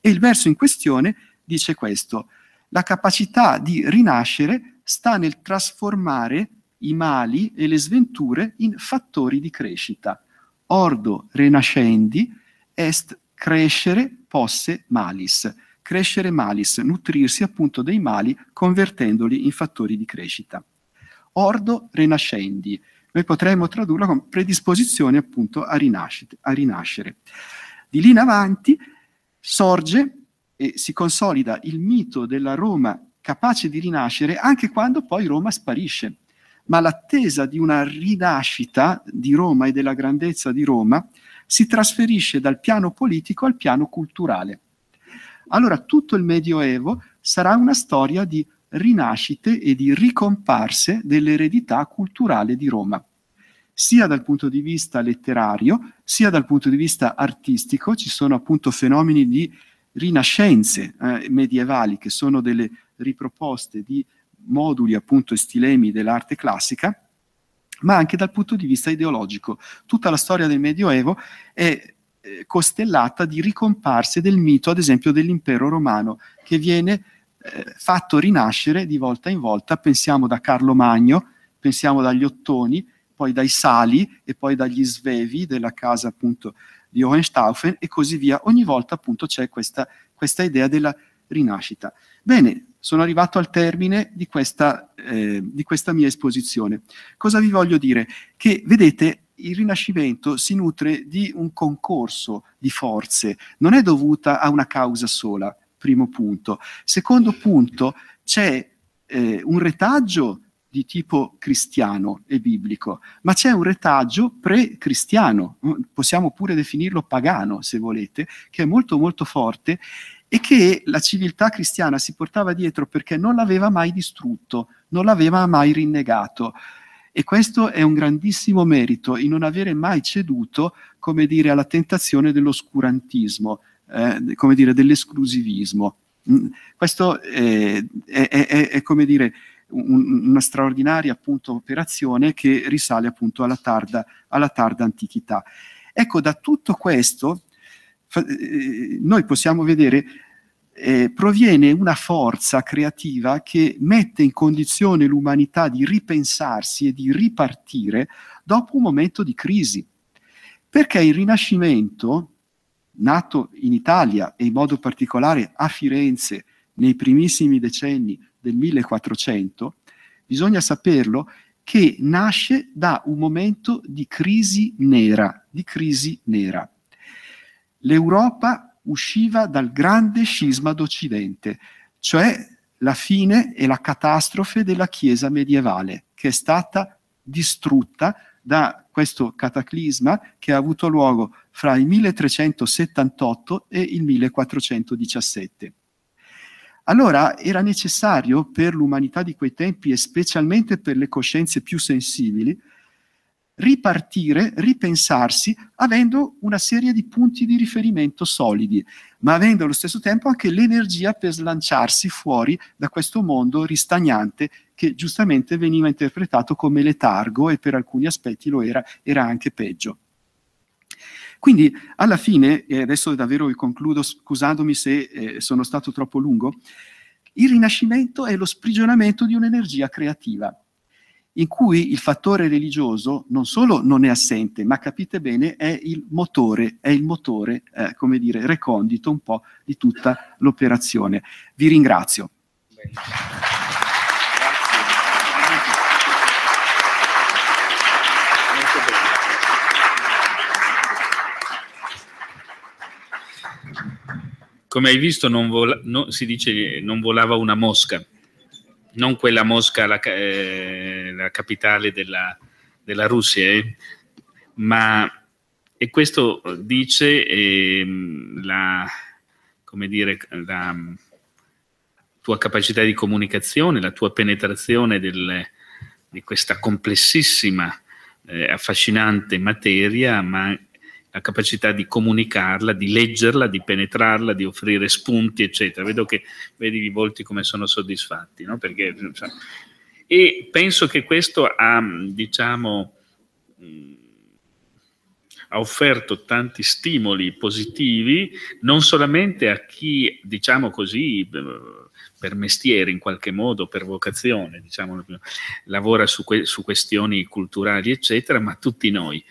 E il verso in questione dice questo, la capacità di rinascere sta nel trasformare i mali e le sventure in fattori di crescita. Ordo renascendi est crescere posse malis. Crescere malis, nutrirsi appunto dei mali convertendoli in fattori di crescita. Ordo renascendi, noi potremmo tradurla come predisposizione appunto a, a rinascere. Di lì in avanti sorge e si consolida il mito della Roma capace di rinascere anche quando poi Roma sparisce ma l'attesa di una rinascita di Roma e della grandezza di Roma si trasferisce dal piano politico al piano culturale. Allora tutto il Medioevo sarà una storia di rinascite e di ricomparse dell'eredità culturale di Roma, sia dal punto di vista letterario, sia dal punto di vista artistico, ci sono appunto fenomeni di rinascenze eh, medievali che sono delle riproposte di moduli appunto e stilemi dell'arte classica, ma anche dal punto di vista ideologico. Tutta la storia del Medioevo è eh, costellata di ricomparse del mito, ad esempio, dell'impero romano, che viene eh, fatto rinascere di volta in volta, pensiamo da Carlo Magno, pensiamo dagli Ottoni, poi dai Sali e poi dagli Svevi della casa appunto di Hohenstaufen e così via. Ogni volta appunto c'è questa, questa idea della rinascita. Bene, sono arrivato al termine di questa, eh, di questa mia esposizione. Cosa vi voglio dire? Che, vedete, il Rinascimento si nutre di un concorso di forze, non è dovuta a una causa sola, primo punto. Secondo punto, c'è eh, un retaggio di tipo cristiano e biblico, ma c'è un retaggio pre-cristiano, possiamo pure definirlo pagano se volete, che è molto molto forte e che la civiltà cristiana si portava dietro perché non l'aveva mai distrutto, non l'aveva mai rinnegato. E questo è un grandissimo merito in non avere mai ceduto, come dire, alla tentazione dell'oscurantismo, eh, come dire, dell'esclusivismo. Mm, questo è, è, è, è come dire, un, una straordinaria appunto, operazione che risale appunto alla tarda, alla tarda antichità. Ecco, da tutto questo eh, eh, noi possiamo vedere eh, proviene una forza creativa che mette in condizione l'umanità di ripensarsi e di ripartire dopo un momento di crisi. Perché il Rinascimento, nato in Italia e in modo particolare a Firenze nei primissimi decenni del 1400, bisogna saperlo, che nasce da un momento di crisi nera, di crisi nera l'Europa usciva dal grande scisma d'Occidente, cioè la fine e la catastrofe della Chiesa medievale, che è stata distrutta da questo cataclisma che ha avuto luogo fra il 1378 e il 1417. Allora era necessario per l'umanità di quei tempi e specialmente per le coscienze più sensibili ripartire, ripensarsi, avendo una serie di punti di riferimento solidi, ma avendo allo stesso tempo anche l'energia per slanciarsi fuori da questo mondo ristagnante che giustamente veniva interpretato come letargo e per alcuni aspetti lo era, era anche peggio. Quindi alla fine, e adesso davvero vi concludo scusandomi se eh, sono stato troppo lungo, il rinascimento è lo sprigionamento di un'energia creativa in cui il fattore religioso non solo non è assente, ma capite bene, è il motore, è il motore, eh, come dire, recondito un po' di tutta l'operazione. Vi ringrazio. Come hai visto, non vola, no, si dice non volava una mosca non quella Mosca, la, eh, la capitale della, della Russia, eh, ma e questo dice eh, la, dire, la, mm, tua capacità di comunicazione, la tua penetrazione del, di questa complessissima, eh, affascinante materia, ma la capacità di comunicarla, di leggerla, di penetrarla, di offrire spunti, eccetera. Vedo che vedi i volti come sono soddisfatti, no? Perché, cioè, e penso che questo ha, diciamo, mm, ha offerto tanti stimoli positivi, non solamente a chi, diciamo così, per mestiere in qualche modo, per vocazione, diciamo, lavora su, que- su questioni culturali, eccetera, ma a tutti noi.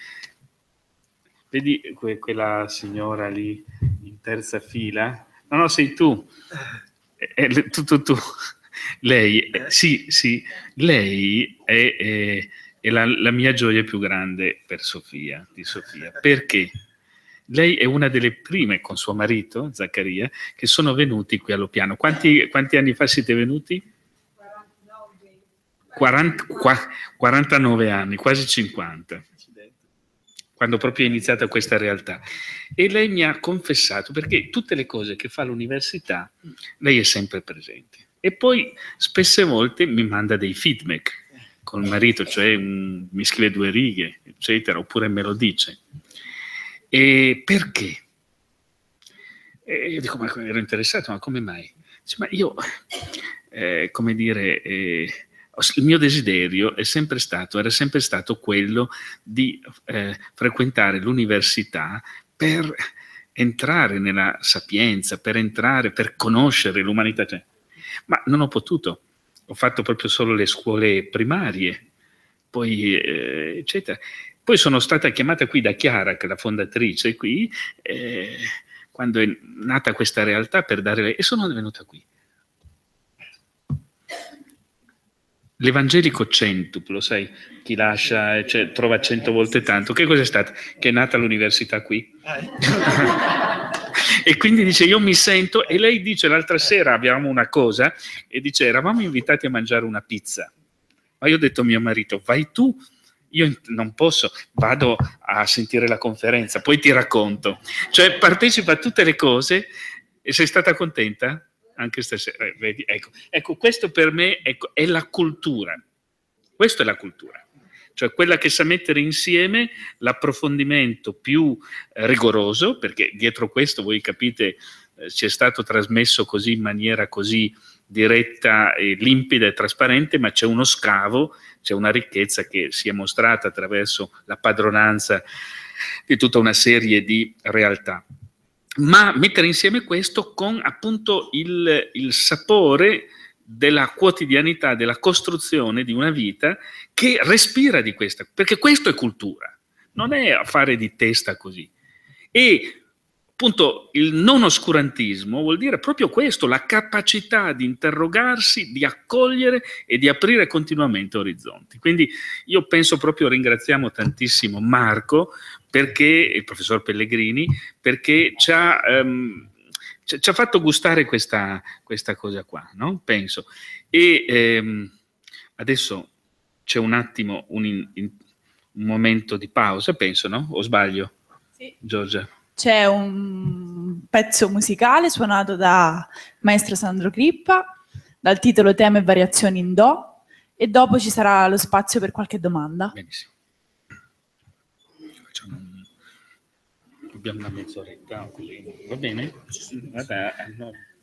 Vedi que- quella signora lì in terza fila? No, no, sei tu. È, eh, è eh, tu, tu, tu. Lei, eh, sì, sì, lei è, è, è la, la, mia gioia più grande per Sofia, di Sofia. Perché? Lei è una delle prime con suo marito, Zaccaria, che sono venuti qui allo piano. Quanti, quanti anni fa siete venuti? 49. 40, 49 anni, quasi 50 quando proprio è iniziata questa realtà. E lei mi ha confessato, perché tutte le cose che fa l'università, lei è sempre presente. E poi spesse volte mi manda dei feedback col marito, cioè mh, mi scrive due righe, eccetera, oppure me lo dice. E perché? E io dico, ma ero interessato, ma come mai? Dice, ma io, eh, come dire... Eh, il mio desiderio sempre stato, era sempre stato quello di eh, frequentare l'università per entrare nella sapienza, per entrare, per conoscere l'umanità. Cioè, ma non ho potuto, ho fatto proprio solo le scuole primarie, poi eh, eccetera. Poi sono stata chiamata qui da Chiara, che è la fondatrice qui, eh, quando è nata questa realtà per dare... e sono venuta qui. l'evangelico centuplo, sai, chi lascia, cioè, trova cento volte tanto, che cos'è stato? Che è nata l'università qui. Eh. e quindi dice io mi sento, e lei dice l'altra sera abbiamo una cosa, e dice eravamo invitati a mangiare una pizza, ma io ho detto a mio marito vai tu, io non posso, vado a sentire la conferenza, poi ti racconto. Cioè partecipa a tutte le cose e sei stata contenta? anche stasera, eh, vedi, ecco. ecco, questo per me ecco, è la cultura, questa è la cultura, cioè quella che sa mettere insieme l'approfondimento più eh, rigoroso, perché dietro questo voi capite eh, ci è stato trasmesso così in maniera così diretta, e limpida e trasparente, ma c'è uno scavo, c'è una ricchezza che si è mostrata attraverso la padronanza di tutta una serie di realtà ma mettere insieme questo con appunto il, il sapore della quotidianità, della costruzione di una vita che respira di questa, perché questo è cultura, non è fare di testa così. E appunto il non oscurantismo vuol dire proprio questo, la capacità di interrogarsi, di accogliere e di aprire continuamente orizzonti. Quindi io penso proprio, ringraziamo tantissimo Marco perché, il professor Pellegrini, perché ci ha, ehm, ci, ci ha fatto gustare questa, questa, cosa qua, no? penso. E ehm, adesso c'è un attimo, un, in, in, un, momento di pausa, penso, no? O sbaglio? Sì. Giorgia. C'è un pezzo musicale suonato da maestro Sandro Crippa, dal titolo Tema e variazioni in Do, e dopo ci sarà lo spazio per qualche domanda. Benissimo. abbiamo una mezz'oretta così, va bene? Vabbè, allora.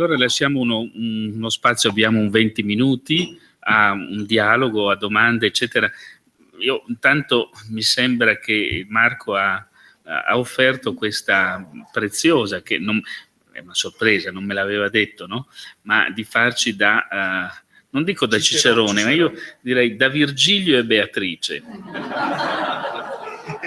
Allora lasciamo uno, uno spazio, abbiamo un 20 minuti a un dialogo, a domande, eccetera. Io intanto mi sembra che Marco ha, ha offerto questa preziosa, che non, è una sorpresa, non me l'aveva detto, no? ma di farci da, uh, non dico da Cicerone, Cicerone, ma io direi da Virgilio e Beatrice,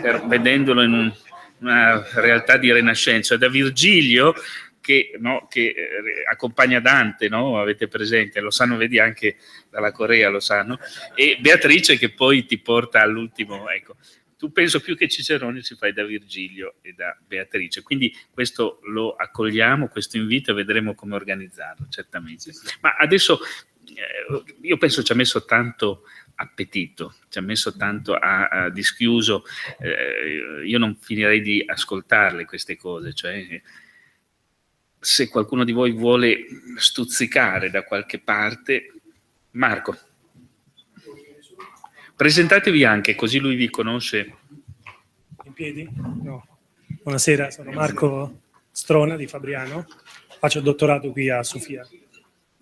per, vedendolo in un, una realtà di rinascenza, cioè da Virgilio che, no, che eh, accompagna Dante, no? avete presente, lo sanno, vedi anche dalla Corea, lo sanno, e Beatrice che poi ti porta all'ultimo, ecco, tu penso più che Cicerone ci fai da Virgilio e da Beatrice, quindi questo lo accogliamo, questo invito e vedremo come organizzarlo, certamente. Ma adesso eh, io penso ci ha messo tanto appetito, ci ha messo tanto a, a dischiuso, eh, io non finirei di ascoltarle queste cose, cioè se qualcuno di voi vuole stuzzicare da qualche parte, Marco, presentatevi anche così lui vi conosce. In piedi? No. Buonasera, sono Marco Strona di Fabriano, faccio il dottorato qui a Sofia.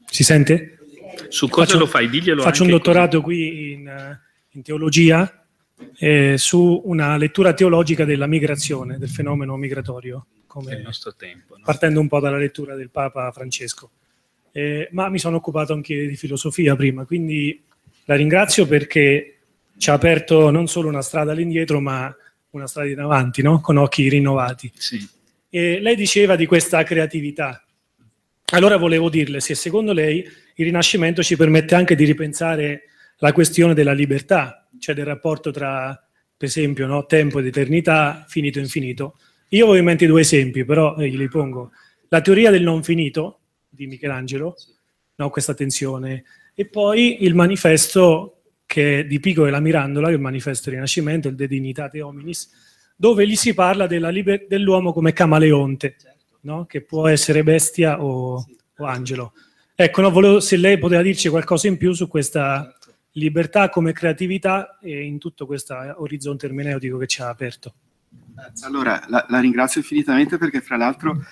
Si sente? Su cosa faccio, lo fai? Diglielo Faccio un dottorato così. qui in, eh, in teologia eh, su una lettura teologica della migrazione, del fenomeno migratorio come il nostro tempo. No? Partendo un po' dalla lettura del Papa Francesco. Eh, ma mi sono occupato anche di filosofia prima, quindi la ringrazio perché ci ha aperto non solo una strada all'indietro, ma una strada in avanti, no? con occhi rinnovati. Sì. E lei diceva di questa creatività. Allora volevo dirle se secondo lei il Rinascimento ci permette anche di ripensare la questione della libertà, cioè del rapporto tra, per esempio, no? tempo ed eternità, finito e infinito, io avevo in mente due esempi, però eh, li pongo. La teoria del non finito di Michelangelo, no, questa tensione, e poi il manifesto che, di Pico e la Mirandola, il manifesto Rinascimento, il De Dignitate Hominis, dove lì si parla dell'uomo come camaleonte, certo. no? che può essere bestia o, o angelo. Ecco, no, volevo, se lei poteva dirci qualcosa in più su questa certo. libertà come creatività e in tutto questo orizzonte ermeneutico che ci ha aperto. Allora, la, la ringrazio infinitamente perché fra l'altro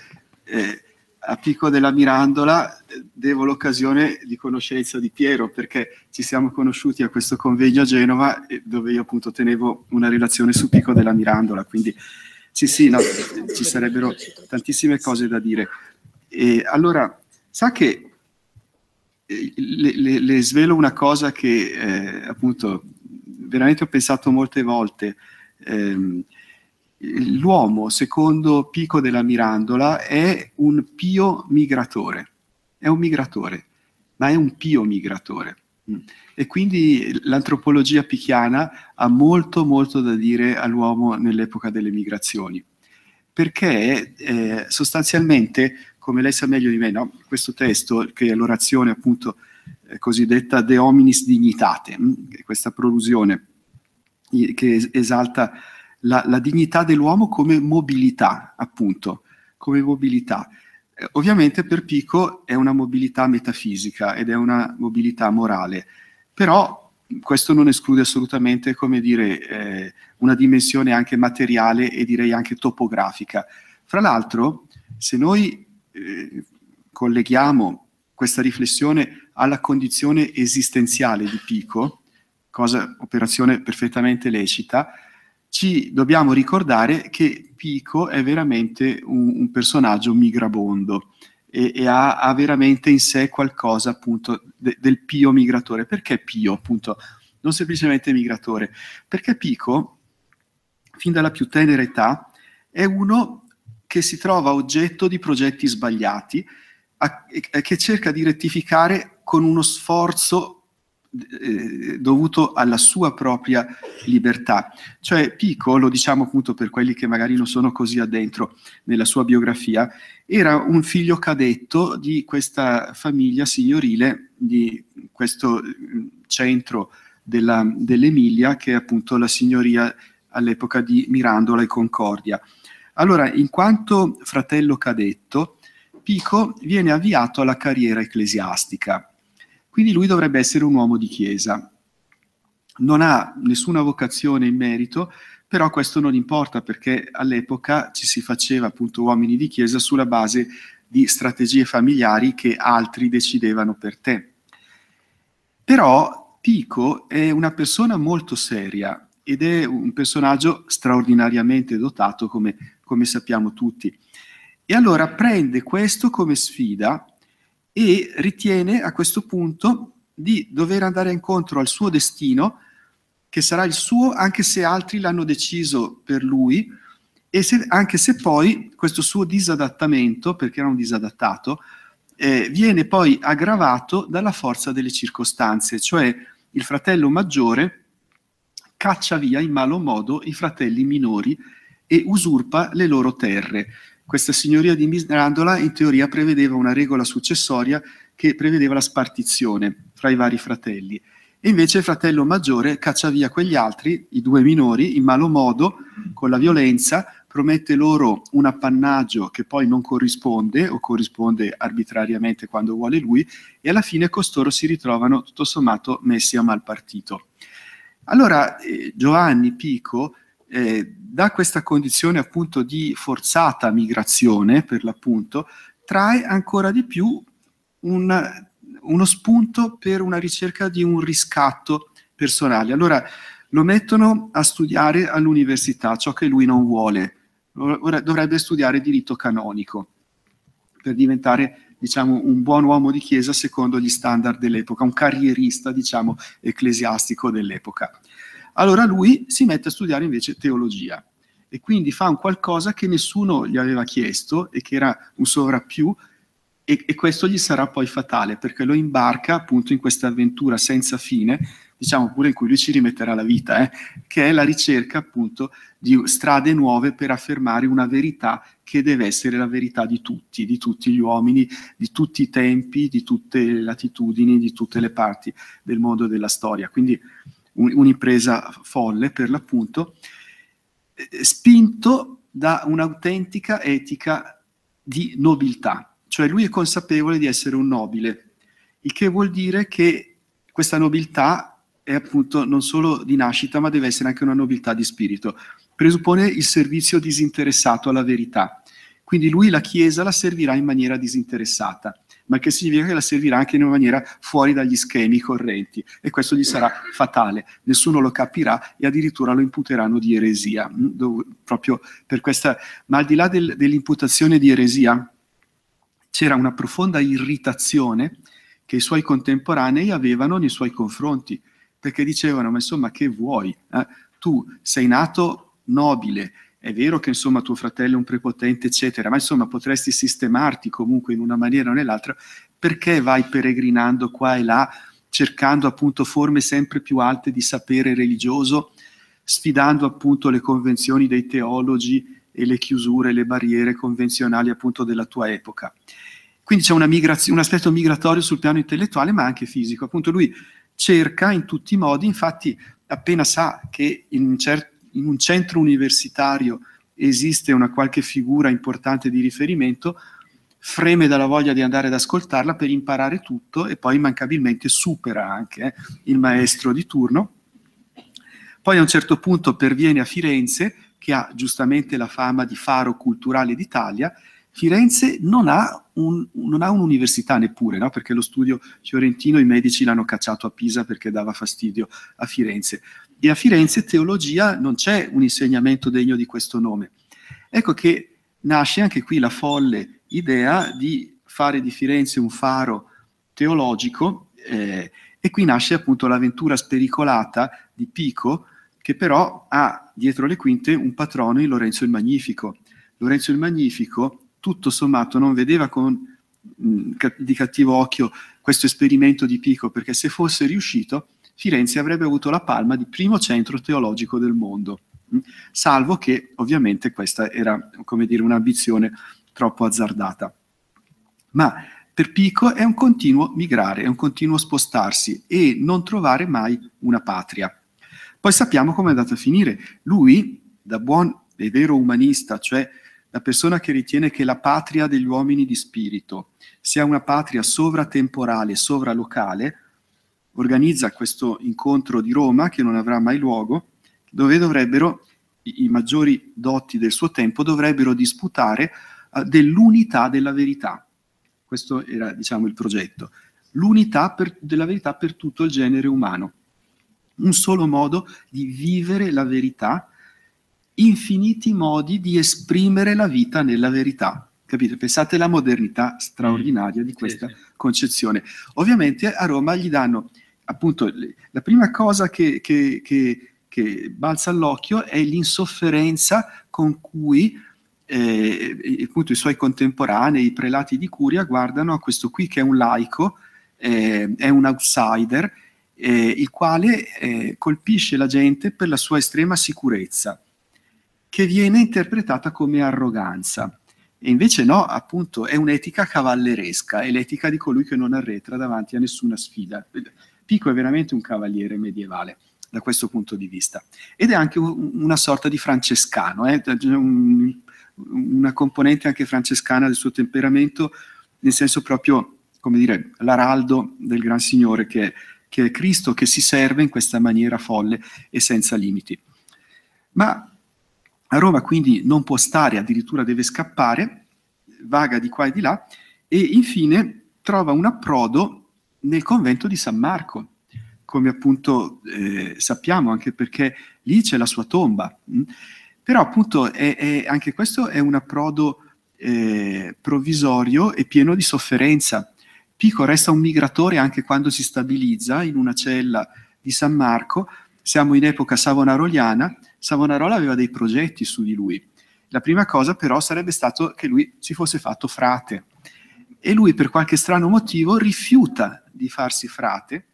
eh, a Pico della Mirandola eh, devo l'occasione di conoscenza di Piero perché ci siamo conosciuti a questo convegno a Genova eh, dove io appunto tenevo una relazione su Pico della Mirandola, quindi sì sì, no, ci sarebbero tantissime cose da dire. E allora, sa che eh, le, le, le svelo una cosa che eh, appunto veramente ho pensato molte volte. Ehm, l'uomo, secondo Pico della Mirandola, è un pio migratore, è un migratore, ma è un pio migratore. Mm. E quindi l'antropologia pichiana ha molto molto da dire all'uomo nell'epoca delle migrazioni, perché eh, sostanzialmente, come lei sa meglio di me, no? questo testo, che è l'orazione appunto eh, cosiddetta De hominis dignitate, mh? Mm, questa prolusione che esalta la, la dignità dell'uomo come mobilità, appunto, come mobilità. Eh, ovviamente per Pico è una mobilità metafisica ed è una mobilità morale, però questo non esclude assolutamente, come dire, eh, una dimensione anche materiale e direi anche topografica. Fra l'altro, se noi eh, colleghiamo questa riflessione alla condizione esistenziale di Pico, cosa, operazione perfettamente lecita, ci dobbiamo ricordare che Pico è veramente un, un personaggio migrabondo e, e ha, ha, veramente in sé qualcosa appunto de, del Pio migratore. Perché Pio appunto? Non semplicemente migratore, perché Pico, fin dalla più tenera età, è uno che si trova oggetto di progetti sbagliati a, e che cerca di rettificare con uno sforzo eh, dovuto alla sua propria libertà. Cioè Pico, lo diciamo appunto per quelli che magari non sono così addentro nella sua biografia, era un figlio cadetto di questa famiglia signorile di questo eh, centro della, dell'Emilia che è appunto la signoria all'epoca di Mirandola e Concordia. Allora, in quanto fratello cadetto, Pico viene avviato alla carriera ecclesiastica quindi lui dovrebbe essere un uomo di chiesa. Non ha nessuna vocazione in merito, però questo non importa perché all'epoca ci si faceva appunto uomini di chiesa sulla base di strategie familiari che altri decidevano per te. Però Tico è una persona molto seria ed è un personaggio straordinariamente dotato, come, come sappiamo tutti. E allora prende questo come sfida e ritiene a questo punto di dover andare incontro al suo destino, che sarà il suo anche se altri l'hanno deciso per lui, e se, anche se poi questo suo disadattamento, perché era un disadattato, eh, viene poi aggravato dalla forza delle circostanze, cioè il fratello maggiore caccia via in malo modo i fratelli minori e usurpa le loro terre. Questa signoria di Mirandola in teoria prevedeva una regola successoria che prevedeva la spartizione fra i vari fratelli. E invece il fratello maggiore caccia via quegli altri, i due minori, in malo modo, con la violenza, promette loro un appannaggio che poi non corrisponde o corrisponde arbitrariamente quando vuole lui e alla fine costoro si ritrovano tutto sommato messi a mal partito. Allora eh, Giovanni Pico eh, da questa condizione appunto di forzata migrazione, per l'appunto, trae ancora di più un, uno spunto per una ricerca di un riscatto personale. Allora lo mettono a studiare all'università, ciò che lui non vuole. dovrebbe studiare diritto canonico per diventare diciamo, un buon uomo di chiesa secondo gli standard dell'epoca, un carrierista diciamo, ecclesiastico dell'epoca. Allora lui si mette a studiare invece teologia e quindi fa un qualcosa che nessuno gli aveva chiesto e che era un sovrappiù e, e questo gli sarà poi fatale perché lo imbarca appunto in questa avventura senza fine, diciamo pure in cui lui ci rimetterà la vita, eh, che è la ricerca appunto di strade nuove per affermare una verità che deve essere la verità di tutti, di tutti gli uomini, di tutti i tempi, di tutte le latitudini, di tutte le parti del mondo della storia. Quindi un, un'impresa folle per l'appunto, eh, spinto da un'autentica etica di nobiltà, cioè lui è consapevole di essere un nobile, il che vuol dire che questa nobiltà è appunto non solo di nascita, ma deve essere anche una nobiltà di spirito. Presuppone il servizio disinteressato alla verità. Quindi lui la Chiesa la servirà in maniera disinteressata ma che significa che la servirà anche in una maniera fuori dagli schemi correnti e questo gli sarà fatale, nessuno lo capirà e addirittura lo imputeranno di eresia, mh, mm, proprio per questa... Ma al di là del, dell'imputazione di eresia c'era una profonda irritazione che i suoi contemporanei avevano nei suoi confronti, perché dicevano, ma insomma che vuoi? Eh? Tu sei nato nobile, è vero che insomma tuo fratello è un prepotente, eccetera, ma insomma potresti sistemarti comunque in una maniera o nell'altra, perché vai peregrinando qua e là, cercando appunto forme sempre più alte di sapere religioso, sfidando appunto le convenzioni dei teologi e le chiusure, le barriere convenzionali appunto della tua epoca. Quindi c'è migrazio, un aspetto migratorio sul piano intellettuale ma anche fisico. Appunto lui cerca in tutti i modi, infatti appena sa che in un certo in un centro universitario esiste una qualche figura importante di riferimento, freme dalla voglia di andare ad ascoltarla per imparare tutto e poi immancabilmente supera anche eh, il maestro di turno. Poi a un certo punto perviene a Firenze, che ha giustamente la fama di faro culturale d'Italia. Firenze non ha, un, non ha un'università neppure, no? perché lo studio fiorentino i medici l'hanno cacciato a Pisa perché dava fastidio a Firenze e a Firenze teologia non c'è un insegnamento degno di questo nome. Ecco che nasce anche qui la folle idea di fare di Firenze un faro teologico eh, e qui nasce appunto l'avventura spericolata di Pico che però ha dietro le quinte un patrono in Lorenzo il Magnifico. Lorenzo il Magnifico tutto sommato non vedeva con, mh, di cattivo occhio questo esperimento di Pico perché se fosse riuscito Firenze avrebbe avuto la palma di primo centro teologico del mondo, mm, salvo che ovviamente questa era, come dire, un'ambizione troppo azzardata. Ma per Pico è un continuo migrare, è un continuo spostarsi e non trovare mai una patria. Poi sappiamo come è andato a finire. Lui, da buon e vero umanista, cioè la persona che ritiene che la patria degli uomini di spirito sia una patria sovratemporale, sovralocale, organizza questo incontro di Roma che non avrà mai luogo, dove dovrebbero i maggiori dotti del suo tempo dovrebbero disputare uh, dell'unità della verità. Questo era, diciamo, il progetto. L'unità della verità per tutto il genere umano. Un solo modo di vivere la verità, infiniti modi di esprimere la vita nella verità. Capite? Pensate alla modernità straordinaria mm. di questa concezione. Ovviamente a Roma gli danno appunto la prima cosa che, che, che, che balza all'occhio è l'insofferenza con cui eh, appunto i suoi contemporanei, i prelati di Curia, guardano a questo qui che è un laico, eh, è un outsider, eh, il quale eh, colpisce la gente per la sua estrema sicurezza, che viene interpretata come arroganza. E invece no, appunto, è un'etica cavalleresca, è l'etica di colui che non arretra davanti a nessuna sfida. Pico è veramente un cavaliere medievale da questo punto di vista ed è anche una sorta di francescano, eh? Cioè, un, una componente anche francescana del suo temperamento, nel senso proprio, come dire, l'araldo del Gran Signore che, che è Cristo, che si serve in questa maniera folle e senza limiti. Ma a Roma quindi non può stare, addirittura deve scappare, vaga di qua e di là e infine trova un approdo nel convento di San Marco, come appunto eh, sappiamo, anche perché lì c'è la sua tomba. Mm. Però appunto è, è, anche questo è un approdo eh, provvisorio e pieno di sofferenza. Pico resta un migratore anche quando si stabilizza in una cella di San Marco. Siamo in epoca savonaroliana, Savonarola aveva dei progetti su di lui. La prima cosa però sarebbe stato che lui si fosse fatto frate, e lui per qualche strano motivo rifiuta di farsi frate.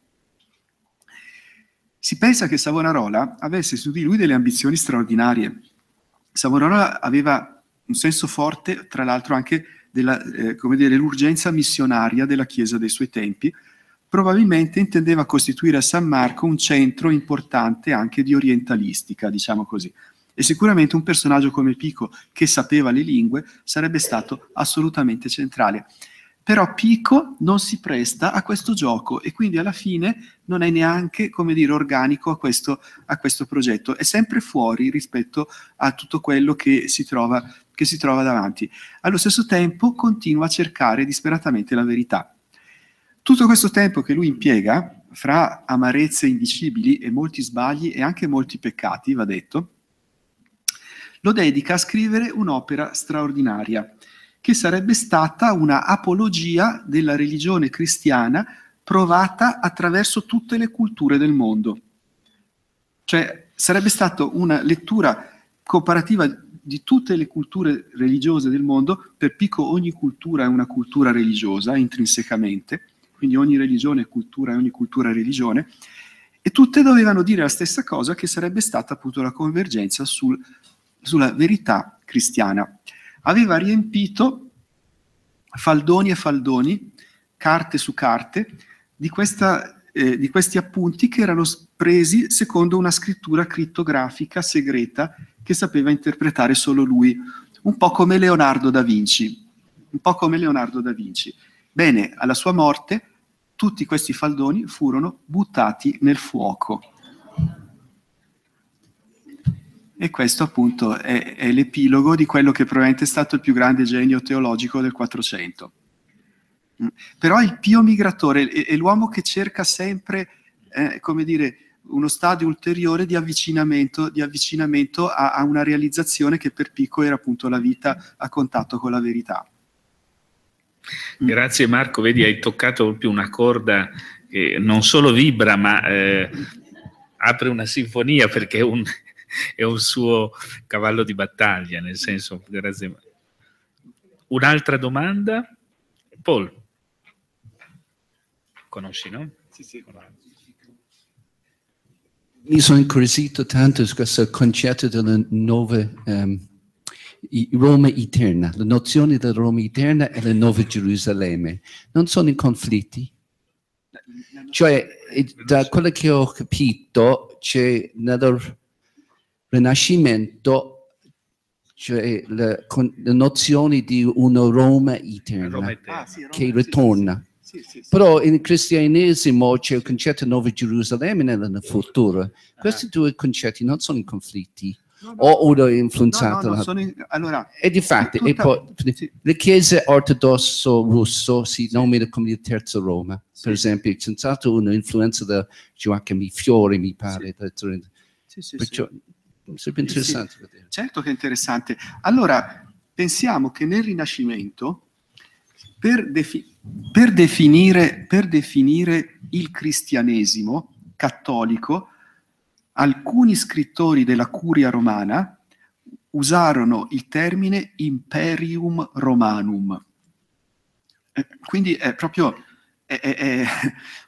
Si pensa che Savonarola avesse su di lui delle ambizioni straordinarie. Savonarola aveva un senso forte, tra l'altro anche dell'urgenza eh, missionaria della Chiesa dei suoi tempi, probabilmente intendeva costituire a San Marco un centro importante anche di orientalistica, diciamo così. E sicuramente un personaggio come Pico, che sapeva le lingue, sarebbe stato assolutamente centrale però Pico non si presta a questo gioco e quindi alla fine non è neanche, come dire, organico a questo, a questo progetto, è sempre fuori rispetto a tutto quello che si, trova, che si trova davanti. Allo stesso tempo continua a cercare disperatamente la verità. Tutto questo tempo che lui impiega, fra amarezze indicibili e molti sbagli e anche molti peccati, va detto, lo dedica a scrivere un'opera straordinaria, che sarebbe stata una apologia della religione cristiana provata attraverso tutte le culture del mondo. Cioè sarebbe stata una lettura comparativa di tutte le culture religiose del mondo, per picco ogni cultura è una cultura religiosa intrinsecamente, quindi ogni religione è cultura e ogni cultura è religione, e tutte dovevano dire la stessa cosa che sarebbe stata appunto la convergenza sul, sulla verità cristiana aveva riempito faldoni e faldoni, carte su carte, di, questa, eh, di questi appunti che erano presi secondo una scrittura crittografica segreta che sapeva interpretare solo lui, un po' come Leonardo da Vinci. Un po' come Leonardo da Vinci. Bene, alla sua morte tutti questi faldoni furono buttati nel fuoco. E questo appunto è, è l'epilogo di quello che probabilmente è stato il più grande genio teologico del Quattrocento. Mm. Però il pio migratore è, è l'uomo che cerca sempre, eh, come dire, uno stadio ulteriore di avvicinamento, di avvicinamento a, a, una realizzazione che per Pico era appunto la vita a contatto con la verità. Mm. Grazie Marco, vedi hai toccato proprio una corda che non solo vibra ma eh, apre una sinfonia perché è un, è un suo cavallo di battaglia, nel senso, grazie. Un'altra domanda? Paul. Conosci, no? Sì, sì. Mi sono incuriosito tanto su questo concetto della nuova um, ehm, Roma eterna, la nozione della Roma eterna e la nuova Gerusalemme. Non sono in conflitti? Cioè, da quello che ho capito, c'è nella Rinascimento, cioè le, con, le nozioni di una Roma eterna, Roma eterna. Ah, sì, Roma, che ritorna. Sì, sì, Però in cristianesimo c'è il concetto di Nuova Gerusalemme nel futuro. Ah. Questi due concetti non sono in conflitti. No, no, o è influenzato. No, no in, allora, e di fatto, sì. le chiese ortodosse russo si sì. nomina come il terzo Roma, sì. per esempio, senz'altro un'influenza da Giacomo Fiori, mi pare. Perciò, sempre interessante. Sì, sì. Certo che è interessante. Allora, pensiamo che nel Rinascimento, per, defi per, definire, per definire il cristianesimo cattolico, alcuni scrittori della curia romana usarono il termine imperium romanum. Eh, quindi è proprio è, è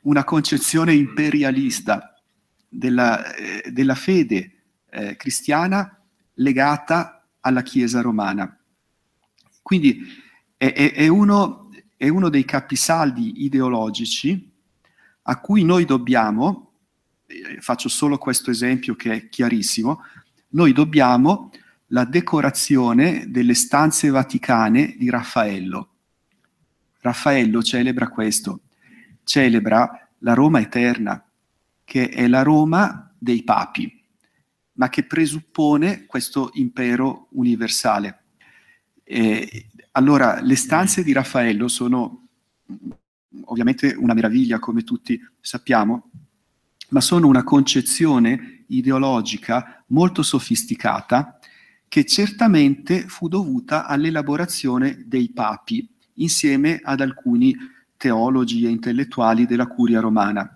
una concezione imperialista della, eh, della fede eh, cristiana legata alla Chiesa romana. Quindi è, è, è, uno, è uno dei capisaldi ideologici a cui noi dobbiamo, eh, faccio solo questo esempio che è chiarissimo, noi dobbiamo la decorazione delle stanze vaticane di Raffaello. Raffaello celebra questo, celebra la Roma eterna, che è la Roma dei papi ma che presuppone questo impero universale. E, allora, le stanze di Raffaello sono mm, ovviamente una meraviglia, come tutti sappiamo, ma sono una concezione ideologica molto sofisticata che certamente fu dovuta all'elaborazione dei papi insieme ad alcuni teologi e intellettuali della curia romana.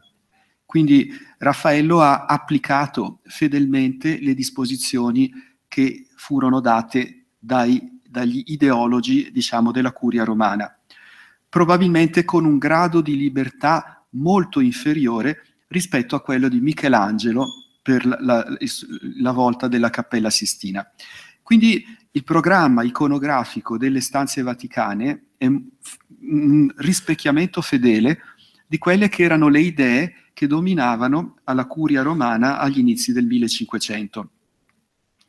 Quindi Raffaello ha applicato fedelmente le disposizioni che furono date dai, dagli ideologi diciamo, della curia romana, probabilmente con un grado di libertà molto inferiore rispetto a quello di Michelangelo per la, la, la volta della Cappella Sistina. Quindi il programma iconografico delle stanze vaticane è un rispecchiamento fedele di quelle che erano le idee che dominavano alla curia romana agli inizi del 1500.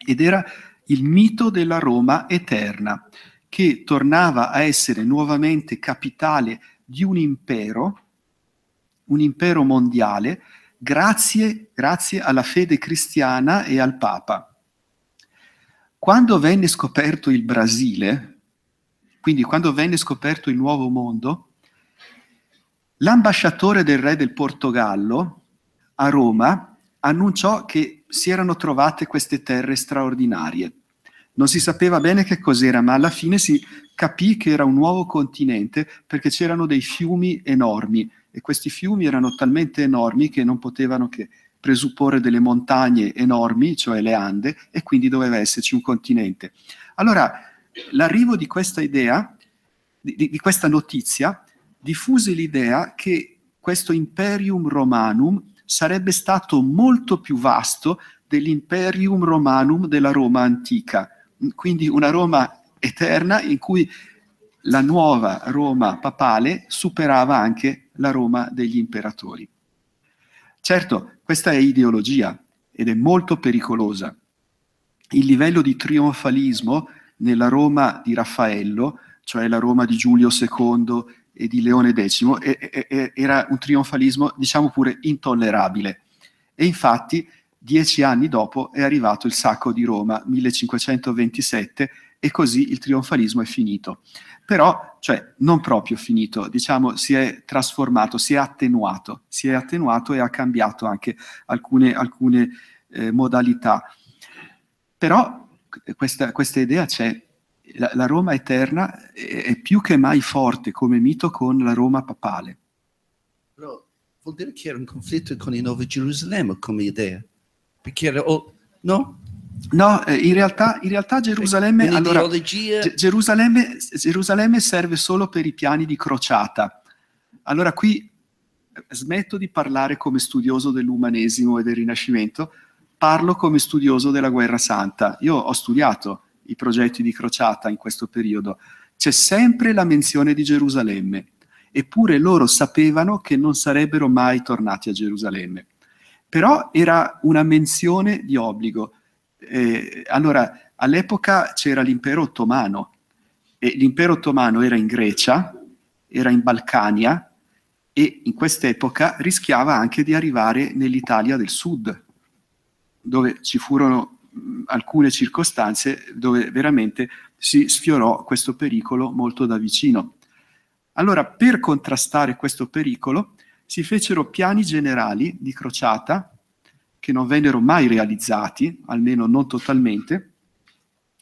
Ed era il mito della Roma eterna, che tornava a essere nuovamente capitale di un impero, un impero mondiale, grazie, grazie alla fede cristiana e al Papa. Quando venne scoperto il Brasile, quindi quando venne scoperto il Nuovo Mondo, L'ambasciatore del re del Portogallo a Roma annunciò che si erano trovate queste terre straordinarie. Non si sapeva bene che cos'era, ma alla fine si capì che era un nuovo continente perché c'erano dei fiumi enormi e questi fiumi erano talmente enormi che non potevano che presupporre delle montagne enormi, cioè le Ande, e quindi doveva esserci un continente. Allora, l'arrivo di questa idea, di, di questa notizia, diffuse l'idea che questo imperium romanum sarebbe stato molto più vasto dell'imperium romanum della Roma antica, quindi una Roma eterna in cui la nuova Roma papale superava anche la Roma degli imperatori. Certo, questa è ideologia ed è molto pericolosa. Il livello di trionfalismo nella Roma di Raffaello, cioè la Roma di Giulio II, e di Leone X e, e, era un trionfalismo, diciamo pure, intollerabile. E infatti, dieci anni dopo, è arrivato il sacco di Roma, 1527, e così il trionfalismo è finito. Però, cioè, non proprio finito, diciamo, si è trasformato, si è attenuato, si è attenuato e ha cambiato anche alcune, alcune eh, modalità. Però questa, questa idea c'è, la, la Roma eterna è, è, più che mai forte come mito con la Roma papale. Però vuol dire che era un conflitto con il Nuovo Gerusalemme come idea, perché era, oh, no? No, eh, in, realtà, in realtà, Gerusalemme, allora, Gerusalemme, Gerusalemme serve solo per i piani di crociata. Allora qui eh, smetto di parlare come studioso dell'umanesimo e del Rinascimento, parlo come studioso della guerra santa. Io ho studiato i progetti di crociata in questo periodo, c'è sempre la menzione di Gerusalemme, eppure loro sapevano che non sarebbero mai tornati a Gerusalemme. Però era una menzione di obbligo. Eh, allora, all'epoca c'era l'impero ottomano e l'impero ottomano era in Grecia, era in Balcania e in quest'epoca rischiava anche di arrivare nell'Italia del Sud, dove ci furono alcune circostanze dove veramente si sfiorò questo pericolo molto da vicino. Allora, per contrastare questo pericolo, si fecero piani generali di crociata, che non vennero mai realizzati, almeno non totalmente,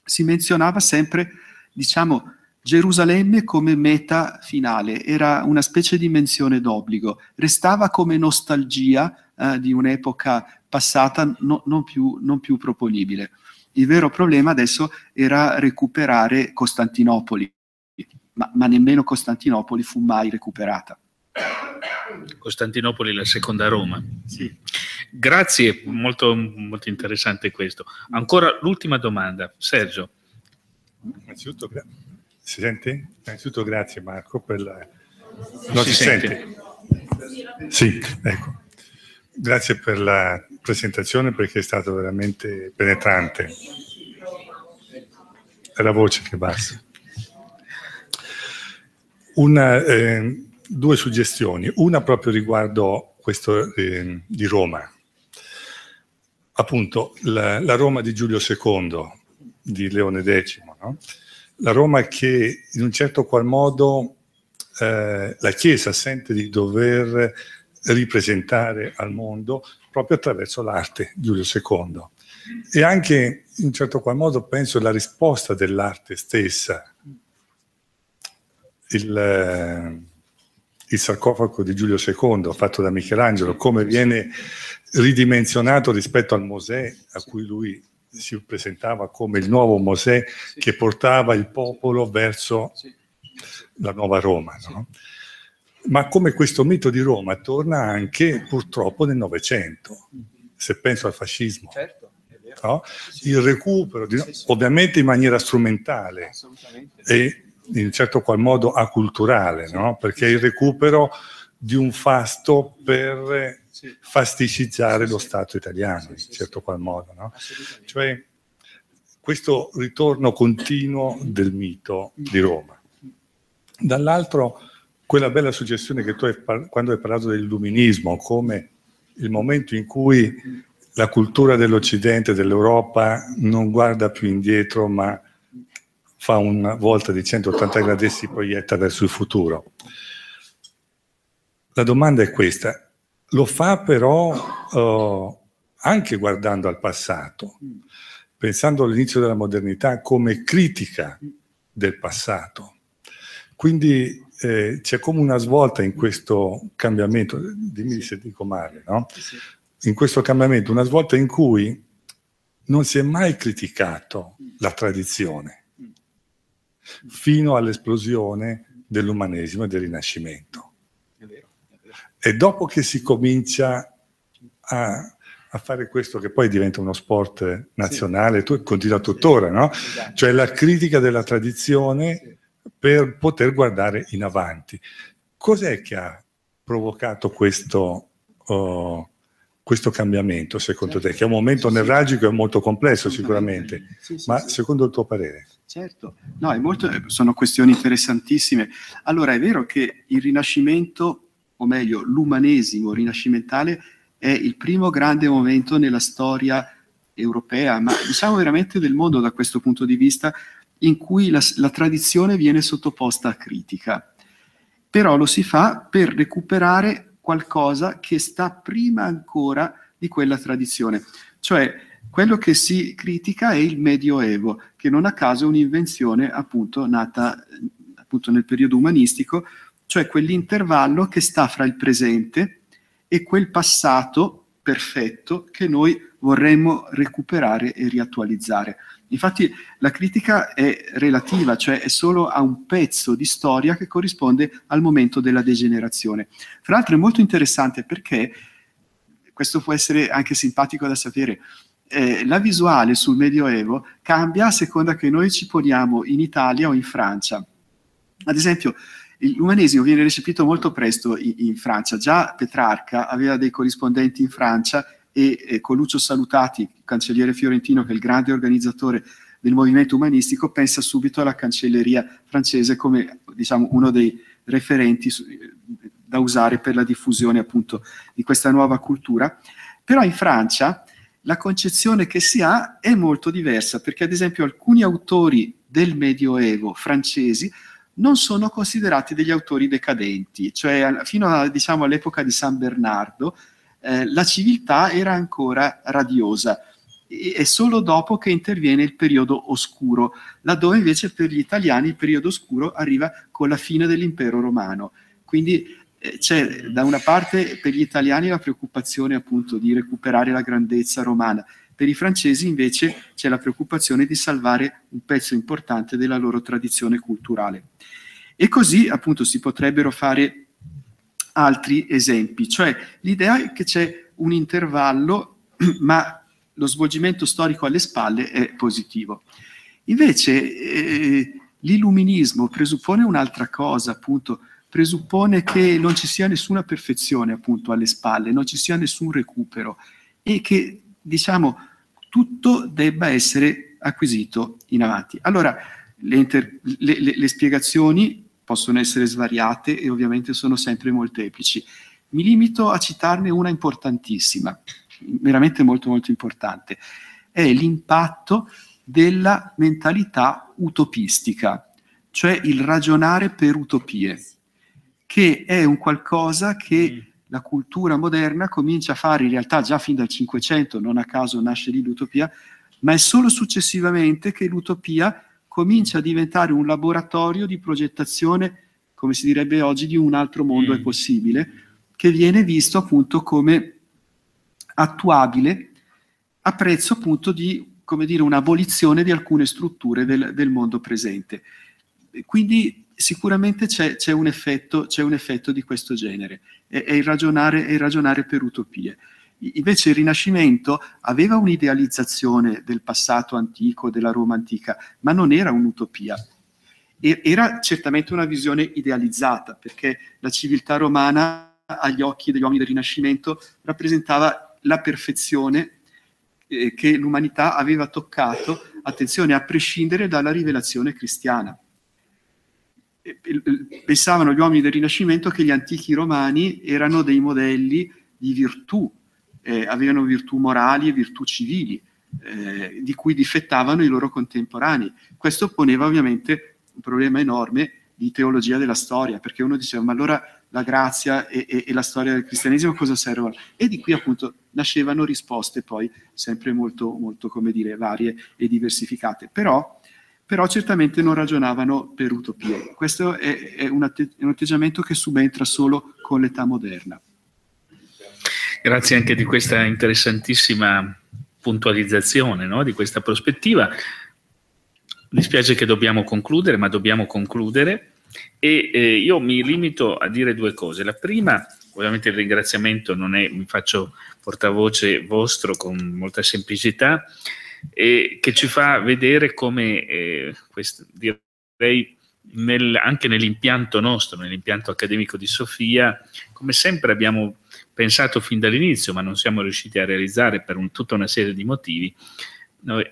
si menzionava sempre, diciamo, Gerusalemme come meta finale, era una specie di menzione d'obbligo, restava come nostalgia eh, di un'epoca passata no, non, più, non più proponibile. Il vero problema adesso era recuperare Costantinopoli, ma, ma, nemmeno Costantinopoli fu mai recuperata. Costantinopoli la seconda Roma. Sì. Grazie, molto, molto interessante questo. Ancora l'ultima domanda, Sergio. Innanzitutto, gra- si sente? Innanzitutto grazie Marco per la... No, si, si sente? sente? Sì, ecco. Grazie per la presentazione perché è stato veramente penetrante. È la voce che basta. Una, eh, due suggestioni, una proprio riguardo questo eh, di Roma. Appunto, la, la, Roma di Giulio II, di Leone X, no? la Roma che in un certo qual modo eh, la Chiesa sente di dover ripresentare al mondo proprio attraverso l'arte, Giulio II. E anche in un certo qual modo penso la risposta dell'arte stessa. Il, eh, il sarcofago di Giulio II fatto da Michelangelo, come viene ridimensionato rispetto al Mosè a cui lui si presentava come il nuovo Mosè che portava il popolo verso la nuova Roma. No? ma come questo mito di Roma torna anche purtroppo nel Novecento, se penso al fascismo. Certo. No? il recupero, di, ovviamente in maniera strumentale e in certo qual modo aculturale no? perché il recupero di un fasto per fasticizzare lo Stato italiano, in certo qual modo. No? Cioè, questo ritorno continuo del mito di Roma. Dall'altro quella bella suggestione che tu hai quando hai parlato dell'illuminismo, come il momento in cui la cultura dell'Occidente, dell'Europa, non guarda più indietro, ma fa una volta di 180 gradi e si proietta verso il futuro. La domanda è questa, lo fa però eh, anche guardando al passato, pensando all'inizio della modernità come critica del passato. Quindi eh, c'è come una svolta in mm. questo cambiamento, dimmi se dico male, no? In questo cambiamento, una svolta in cui non si è mai criticato mm. la tradizione mm. fino all'esplosione dell'umanesimo e del Rinascimento. È vero, è vero. E dopo che si comincia a, a, fare questo, che poi diventa uno sport nazionale, sì. tu, continua tuttora, no? Esatto. Cioè la critica della tradizione per poter guardare in avanti. Cos'è che ha provocato questo, uh, questo cambiamento secondo certo. te? Che è un momento sì, nevralgico e sì. molto complesso sicuramente, sì, ma secondo il tuo parere? Certo, no, molto, sono questioni interessantissime. Allora è vero che il Rinascimento, o meglio l'umanesimo rinascimentale, è il primo grande momento nella storia europea, ma diciamo veramente del mondo da questo punto di vista, in cui la, la tradizione viene sottoposta a critica. Però lo si fa per recuperare qualcosa che sta prima ancora di quella tradizione. Cioè, quello che si critica è il Medioevo, che non a caso è un'invenzione appunto nata appunto nel periodo umanistico, cioè quell'intervallo che sta fra il presente e quel passato perfetto che noi vorremmo recuperare e riattualizzare. Infatti la critica è relativa, cioè è solo a un pezzo di storia che corrisponde al momento della degenerazione. Fra l'altro è molto interessante perché, questo può essere anche simpatico da sapere, eh, la visuale sul Medioevo cambia a seconda che noi ci poniamo in Italia o in Francia. Ad esempio, l'umanesimo viene recepito molto presto in, in Francia, già Petrarca aveva dei corrispondenti in Francia e eh, Coluccio Salutati, cancelliere fiorentino, che è il grande organizzatore del movimento umanistico, pensa subito alla cancelleria francese come diciamo, uno dei referenti da usare per la diffusione appunto di questa nuova cultura. Però in Francia la concezione che si ha è molto diversa, perché ad esempio alcuni autori del Medioevo francesi non sono considerati degli autori decadenti, cioè fino a, diciamo, all'epoca di San Bernardo eh, la civiltà era ancora radiosa e solo dopo che interviene il periodo oscuro, laddove invece per gli italiani il periodo oscuro arriva con la fine dell'impero romano. Quindi eh, c'è da una parte per gli italiani la preoccupazione appunto di recuperare la grandezza romana, per i francesi invece c'è la preoccupazione di salvare un pezzo importante della loro tradizione culturale. E così appunto si potrebbero fare altri esempi, cioè l'idea è che c'è un intervallo, ma lo svolgimento storico alle spalle è positivo. Invece eh, l'illuminismo presuppone un'altra cosa, appunto, presuppone che non ci sia nessuna perfezione appunto alle spalle, non ci sia nessun recupero e che diciamo tutto debba essere acquisito in avanti. Allora le, le, le, le spiegazioni possono essere svariate e ovviamente sono sempre molteplici. Mi limito a citarne una importantissima, veramente molto molto importante, è l'impatto della mentalità utopistica, cioè il ragionare per utopie, che è un qualcosa che mm. la cultura moderna comincia a fare in realtà già fin dal Cinquecento, non a caso nasce lì l'utopia, ma è solo successivamente che l'utopia comincia a diventare un laboratorio di progettazione, come si direbbe oggi, di un altro mondo mm. è possibile, che viene visto appunto come attuabile a prezzo appunto di come dire, un'abolizione di alcune strutture del, del mondo presente. Quindi sicuramente c'è, c'è, un effetto, c'è, un effetto, di questo genere, è, è, il, ragionare, è il ragionare per utopie. Invece il Rinascimento aveva un'idealizzazione del passato antico, della Roma antica, ma non era un'utopia. Era certamente una visione idealizzata, perché la civiltà romana, agli occhi degli uomini del Rinascimento, rappresentava la perfezione eh, che l'umanità aveva toccato, attenzione, a prescindere dalla rivelazione cristiana pensavano gli uomini del Rinascimento che gli antichi romani erano dei modelli di virtù, eh, avevano virtù morali e virtù civili, eh, di cui difettavano i loro contemporanei. Questo poneva ovviamente un problema enorme di teologia della storia, perché uno diceva ma allora la grazia e, e, e la storia del cristianesimo cosa servono? E di qui appunto nascevano risposte poi sempre molto, molto come dire, varie e diversificate. Però, però certamente non ragionavano per utopie. Questo è, è un atteggiamento che subentra solo con l'età moderna. Grazie anche di questa interessantissima puntualizzazione, no? di questa prospettiva. Mi spiace che dobbiamo concludere, ma dobbiamo concludere e eh, io mi limito a dire due cose. La prima, ovviamente il ringraziamento non è, mi faccio portavoce vostro con molta semplicità, e che ci fa vedere come, eh, questo, direi, nel, anche nell'impianto nostro, nell'impianto accademico di Sofia, come sempre abbiamo pensato fin dall'inizio, ma non siamo riusciti a realizzare per un, tutta una serie di motivi, noi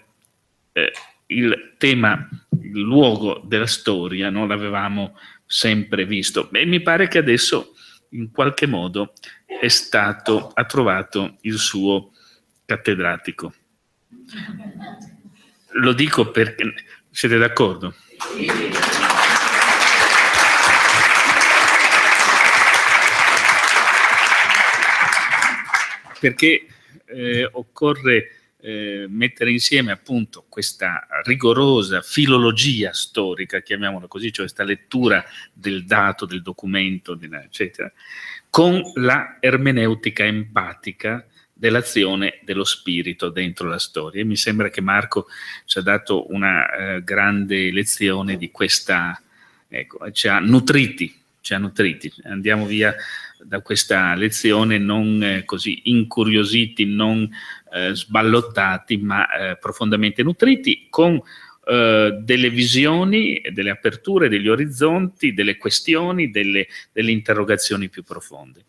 eh, il tema, il luogo della storia non l'avevamo sempre visto. E mi pare che adesso in qualche modo è stato, ha trovato il suo cattedratico. Lo dico perché siete d'accordo? Sì. perché eh, occorre eh, mettere insieme appunto questa rigorosa filologia storica, chiamiamola così, cioè questa lettura del dato, del documento, eccetera, con la ermeneutica empatica dell'azione dello spirito dentro la storia. E mi sembra che Marco ci ha dato una eh, grande lezione di questa, ecco, ci ha nutriti, ci ha nutriti. Andiamo via da questa lezione non eh, così incuriositi, non eh, sballottati, ma eh, profondamente nutriti con eh, delle visioni, delle aperture, degli orizzonti, delle questioni, delle, delle interrogazioni più profonde.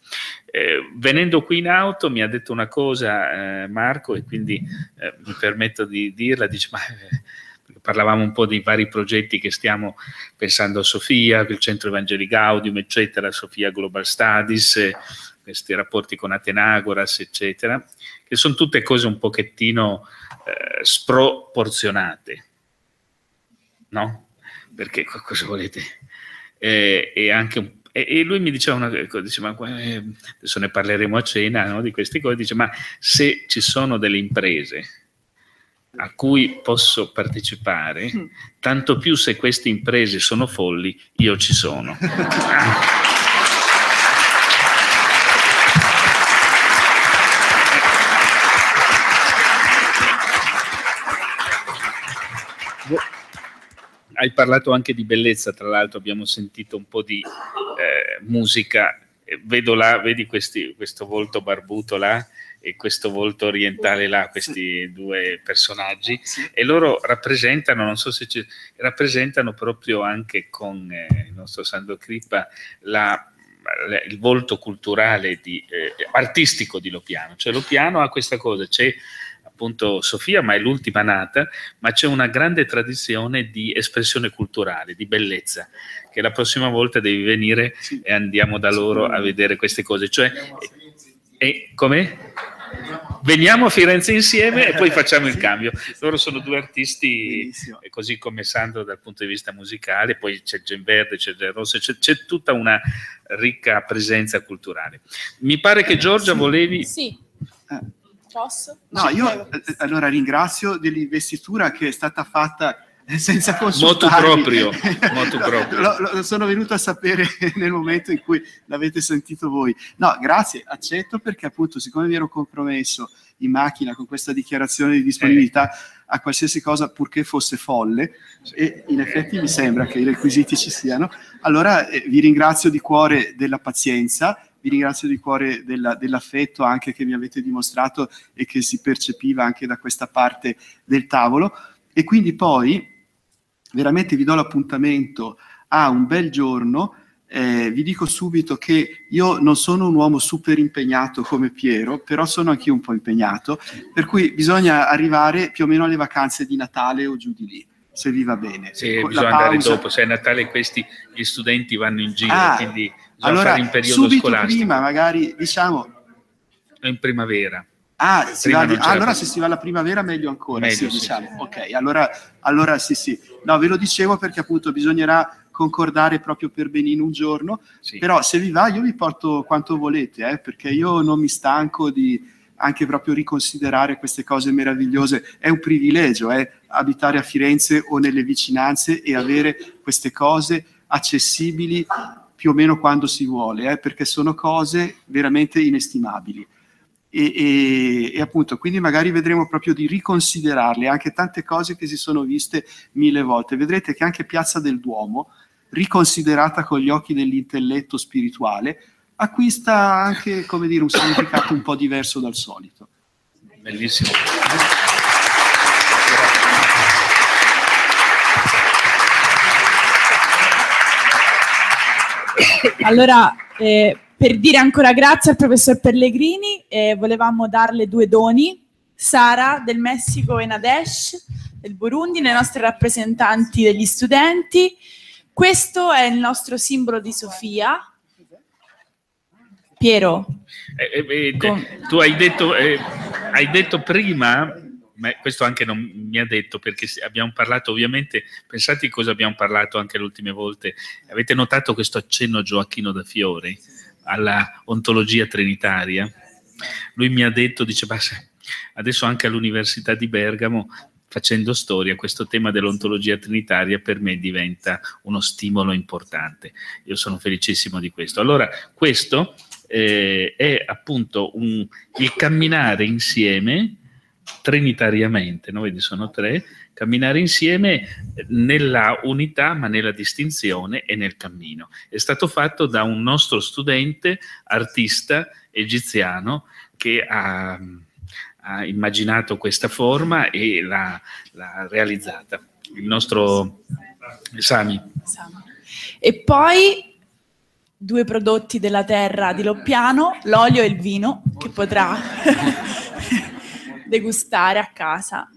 Eh, venendo qui in auto mi ha detto una cosa eh, Marco e quindi mi permetto di dirla, dice ma parlavamo un po' dei vari progetti che stiamo pensando a Sofia, il Centro Evangeli Gaudium, eccetera, Sofia Global Studies, eh, questi rapporti con Atenagoras, eccetera, che sono tutte cose un pochettino eh, sproporzionate, no? Perché cosa volete? Eh, e anche un e, lui mi diceva una cosa, ecco, dice, ma, eh, adesso ne parleremo a cena no, di queste cose, dice ma se ci sono delle imprese a cui posso partecipare, mm. tanto più se queste imprese sono folli, io ci sono. Hai parlato anche di bellezza, tra l'altro abbiamo sentito un po' di eh, musica, vedo là, vedi questi, questo volto barbuto là, e questo volto orientale là, questi due personaggi, oh, e loro rappresentano, non so se ci, rappresentano proprio anche con eh, il nostro Sandro Crippa la il volto culturale di, eh, artistico di Lopiano. Cioè Lopiano ha questa cosa, c'è appunto Sofia, ma è l'ultima nata, ma c'è una grande tradizione di espressione culturale, di bellezza, che la prossima volta devi venire sì. e andiamo da loro a vedere queste cose. Cioè, e, come? veniamo a Firenze insieme e poi facciamo il cambio. Loro sono due artisti, Benissimo. Eh, così come Sandro dal punto di vista musicale, poi c'è Gen Verde, c'è Gen Rosso, c'è, c'è, tutta una ricca presenza culturale. Mi pare che Giorgia sì. volevi... Sì. Eh. Posso? No, io eh, allora ringrazio dell'investitura che è stata fatta eh, senza ah, consultarmi. Motu proprio. Motu proprio. Lo, lo, sono venuto a sapere nel momento in cui l'avete sentito voi. No, grazie, accetto perché appunto siccome mi ero compromesso in macchina con questa dichiarazione di disponibilità eh. a qualsiasi cosa purché fosse folle e in effetti mi sembra che i requisiti ci siano. Allora eh, vi ringrazio di cuore della pazienza, vi ringrazio di cuore della, dell'affetto anche che mi avete dimostrato e che si percepiva anche da questa parte del tavolo e quindi poi veramente vi do l'appuntamento a un bel giorno. Eh, vi dico subito che io non sono un uomo super impegnato come Piero, però sono anch'io un po' impegnato, per cui bisogna arrivare più o meno alle vacanze di Natale o giù di lì se vi va bene. Sì, la bisogna pausa. andare dopo, se è Natale questi gli studenti vanno in giro, ah, quindi bisogna allora, fare in periodo scolastico. prima magari, diciamo... In primavera. Ah, di, ah allora se si va alla primavera meglio ancora, meglio, sì, sì, diciamo. Ok, allora, allora sì sì. No, ve lo dicevo perché appunto bisognerà concordare proprio per Benino un giorno, sì. però se vi va io vi porto quanto volete, eh, perché io non mi stanco di anche proprio riconsiderare queste cose meravigliose. È un privilegio eh, abitare a Firenze o nelle vicinanze e avere queste cose accessibili più o meno quando si vuole, eh, perché sono cose veramente inestimabili e, e, e, appunto quindi magari vedremo proprio di riconsiderarle anche tante cose che si sono viste mille volte. Vedrete che anche Piazza del Duomo, riconsiderata con gli occhi dell'intelletto spirituale, acquista anche come dire, un significato un po' diverso dal solito. Bellissimo. Allora, eh, per dire ancora grazie al professor Pellegrini eh, volevamo darle due doni, Sara del Messico e Nadesh del Burundi, le nostre rappresentanti degli studenti. Questo è il nostro simbolo di Sofia. Piero. Eh, eh, con... Tu hai detto, eh, hai detto prima ma questo anche non mi ha detto perché abbiamo parlato ovviamente, pensate cosa abbiamo parlato anche le ultime volte, avete notato questo accenno Gioacchino da Fiori? alla ontologia trinitaria, lui mi ha detto, dice, adesso anche all'Università di Bergamo, facendo storia, questo tema dell'ontologia trinitaria per me diventa uno stimolo importante. Io sono felicissimo di questo. Allora, questo eh, è appunto un, il camminare insieme trinitariamente, no? Vedi, sono tre, camminare insieme nella unità ma nella distinzione e nel cammino. È stato fatto da un nostro studente, artista egiziano, che ha, ha immaginato questa forma e l'ha, l'ha realizzata. Il nostro Sami. E poi due prodotti della terra di Loppiano, l'olio e il vino, che potrà... degustare a casa.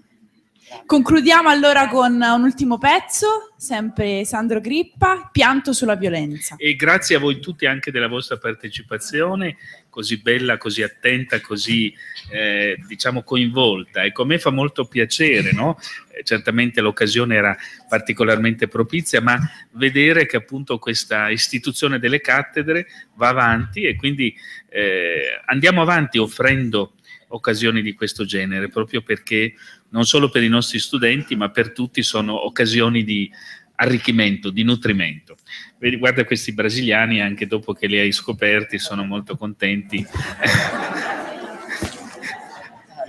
Concludiamo allora con un ultimo pezzo, sempre Sandro Grippa, Pianto sulla violenza. E grazie a voi tutti anche della vostra partecipazione, così bella, così attenta, così eh, diciamo coinvolta. Ecco, a me fa molto piacere, no? Eh, certamente l'occasione era particolarmente propizia, ma vedere che appunto questa istituzione delle cattedre va avanti e quindi eh, andiamo avanti offrendo occasioni di questo genere, proprio perché non solo per i nostri studenti, ma per tutti sono occasioni di arricchimento, di nutrimento. Vedi, guarda questi brasiliani, anche dopo che li hai scoperti, sono molto contenti.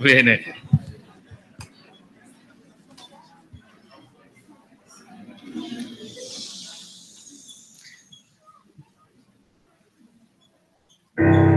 Bene. Thank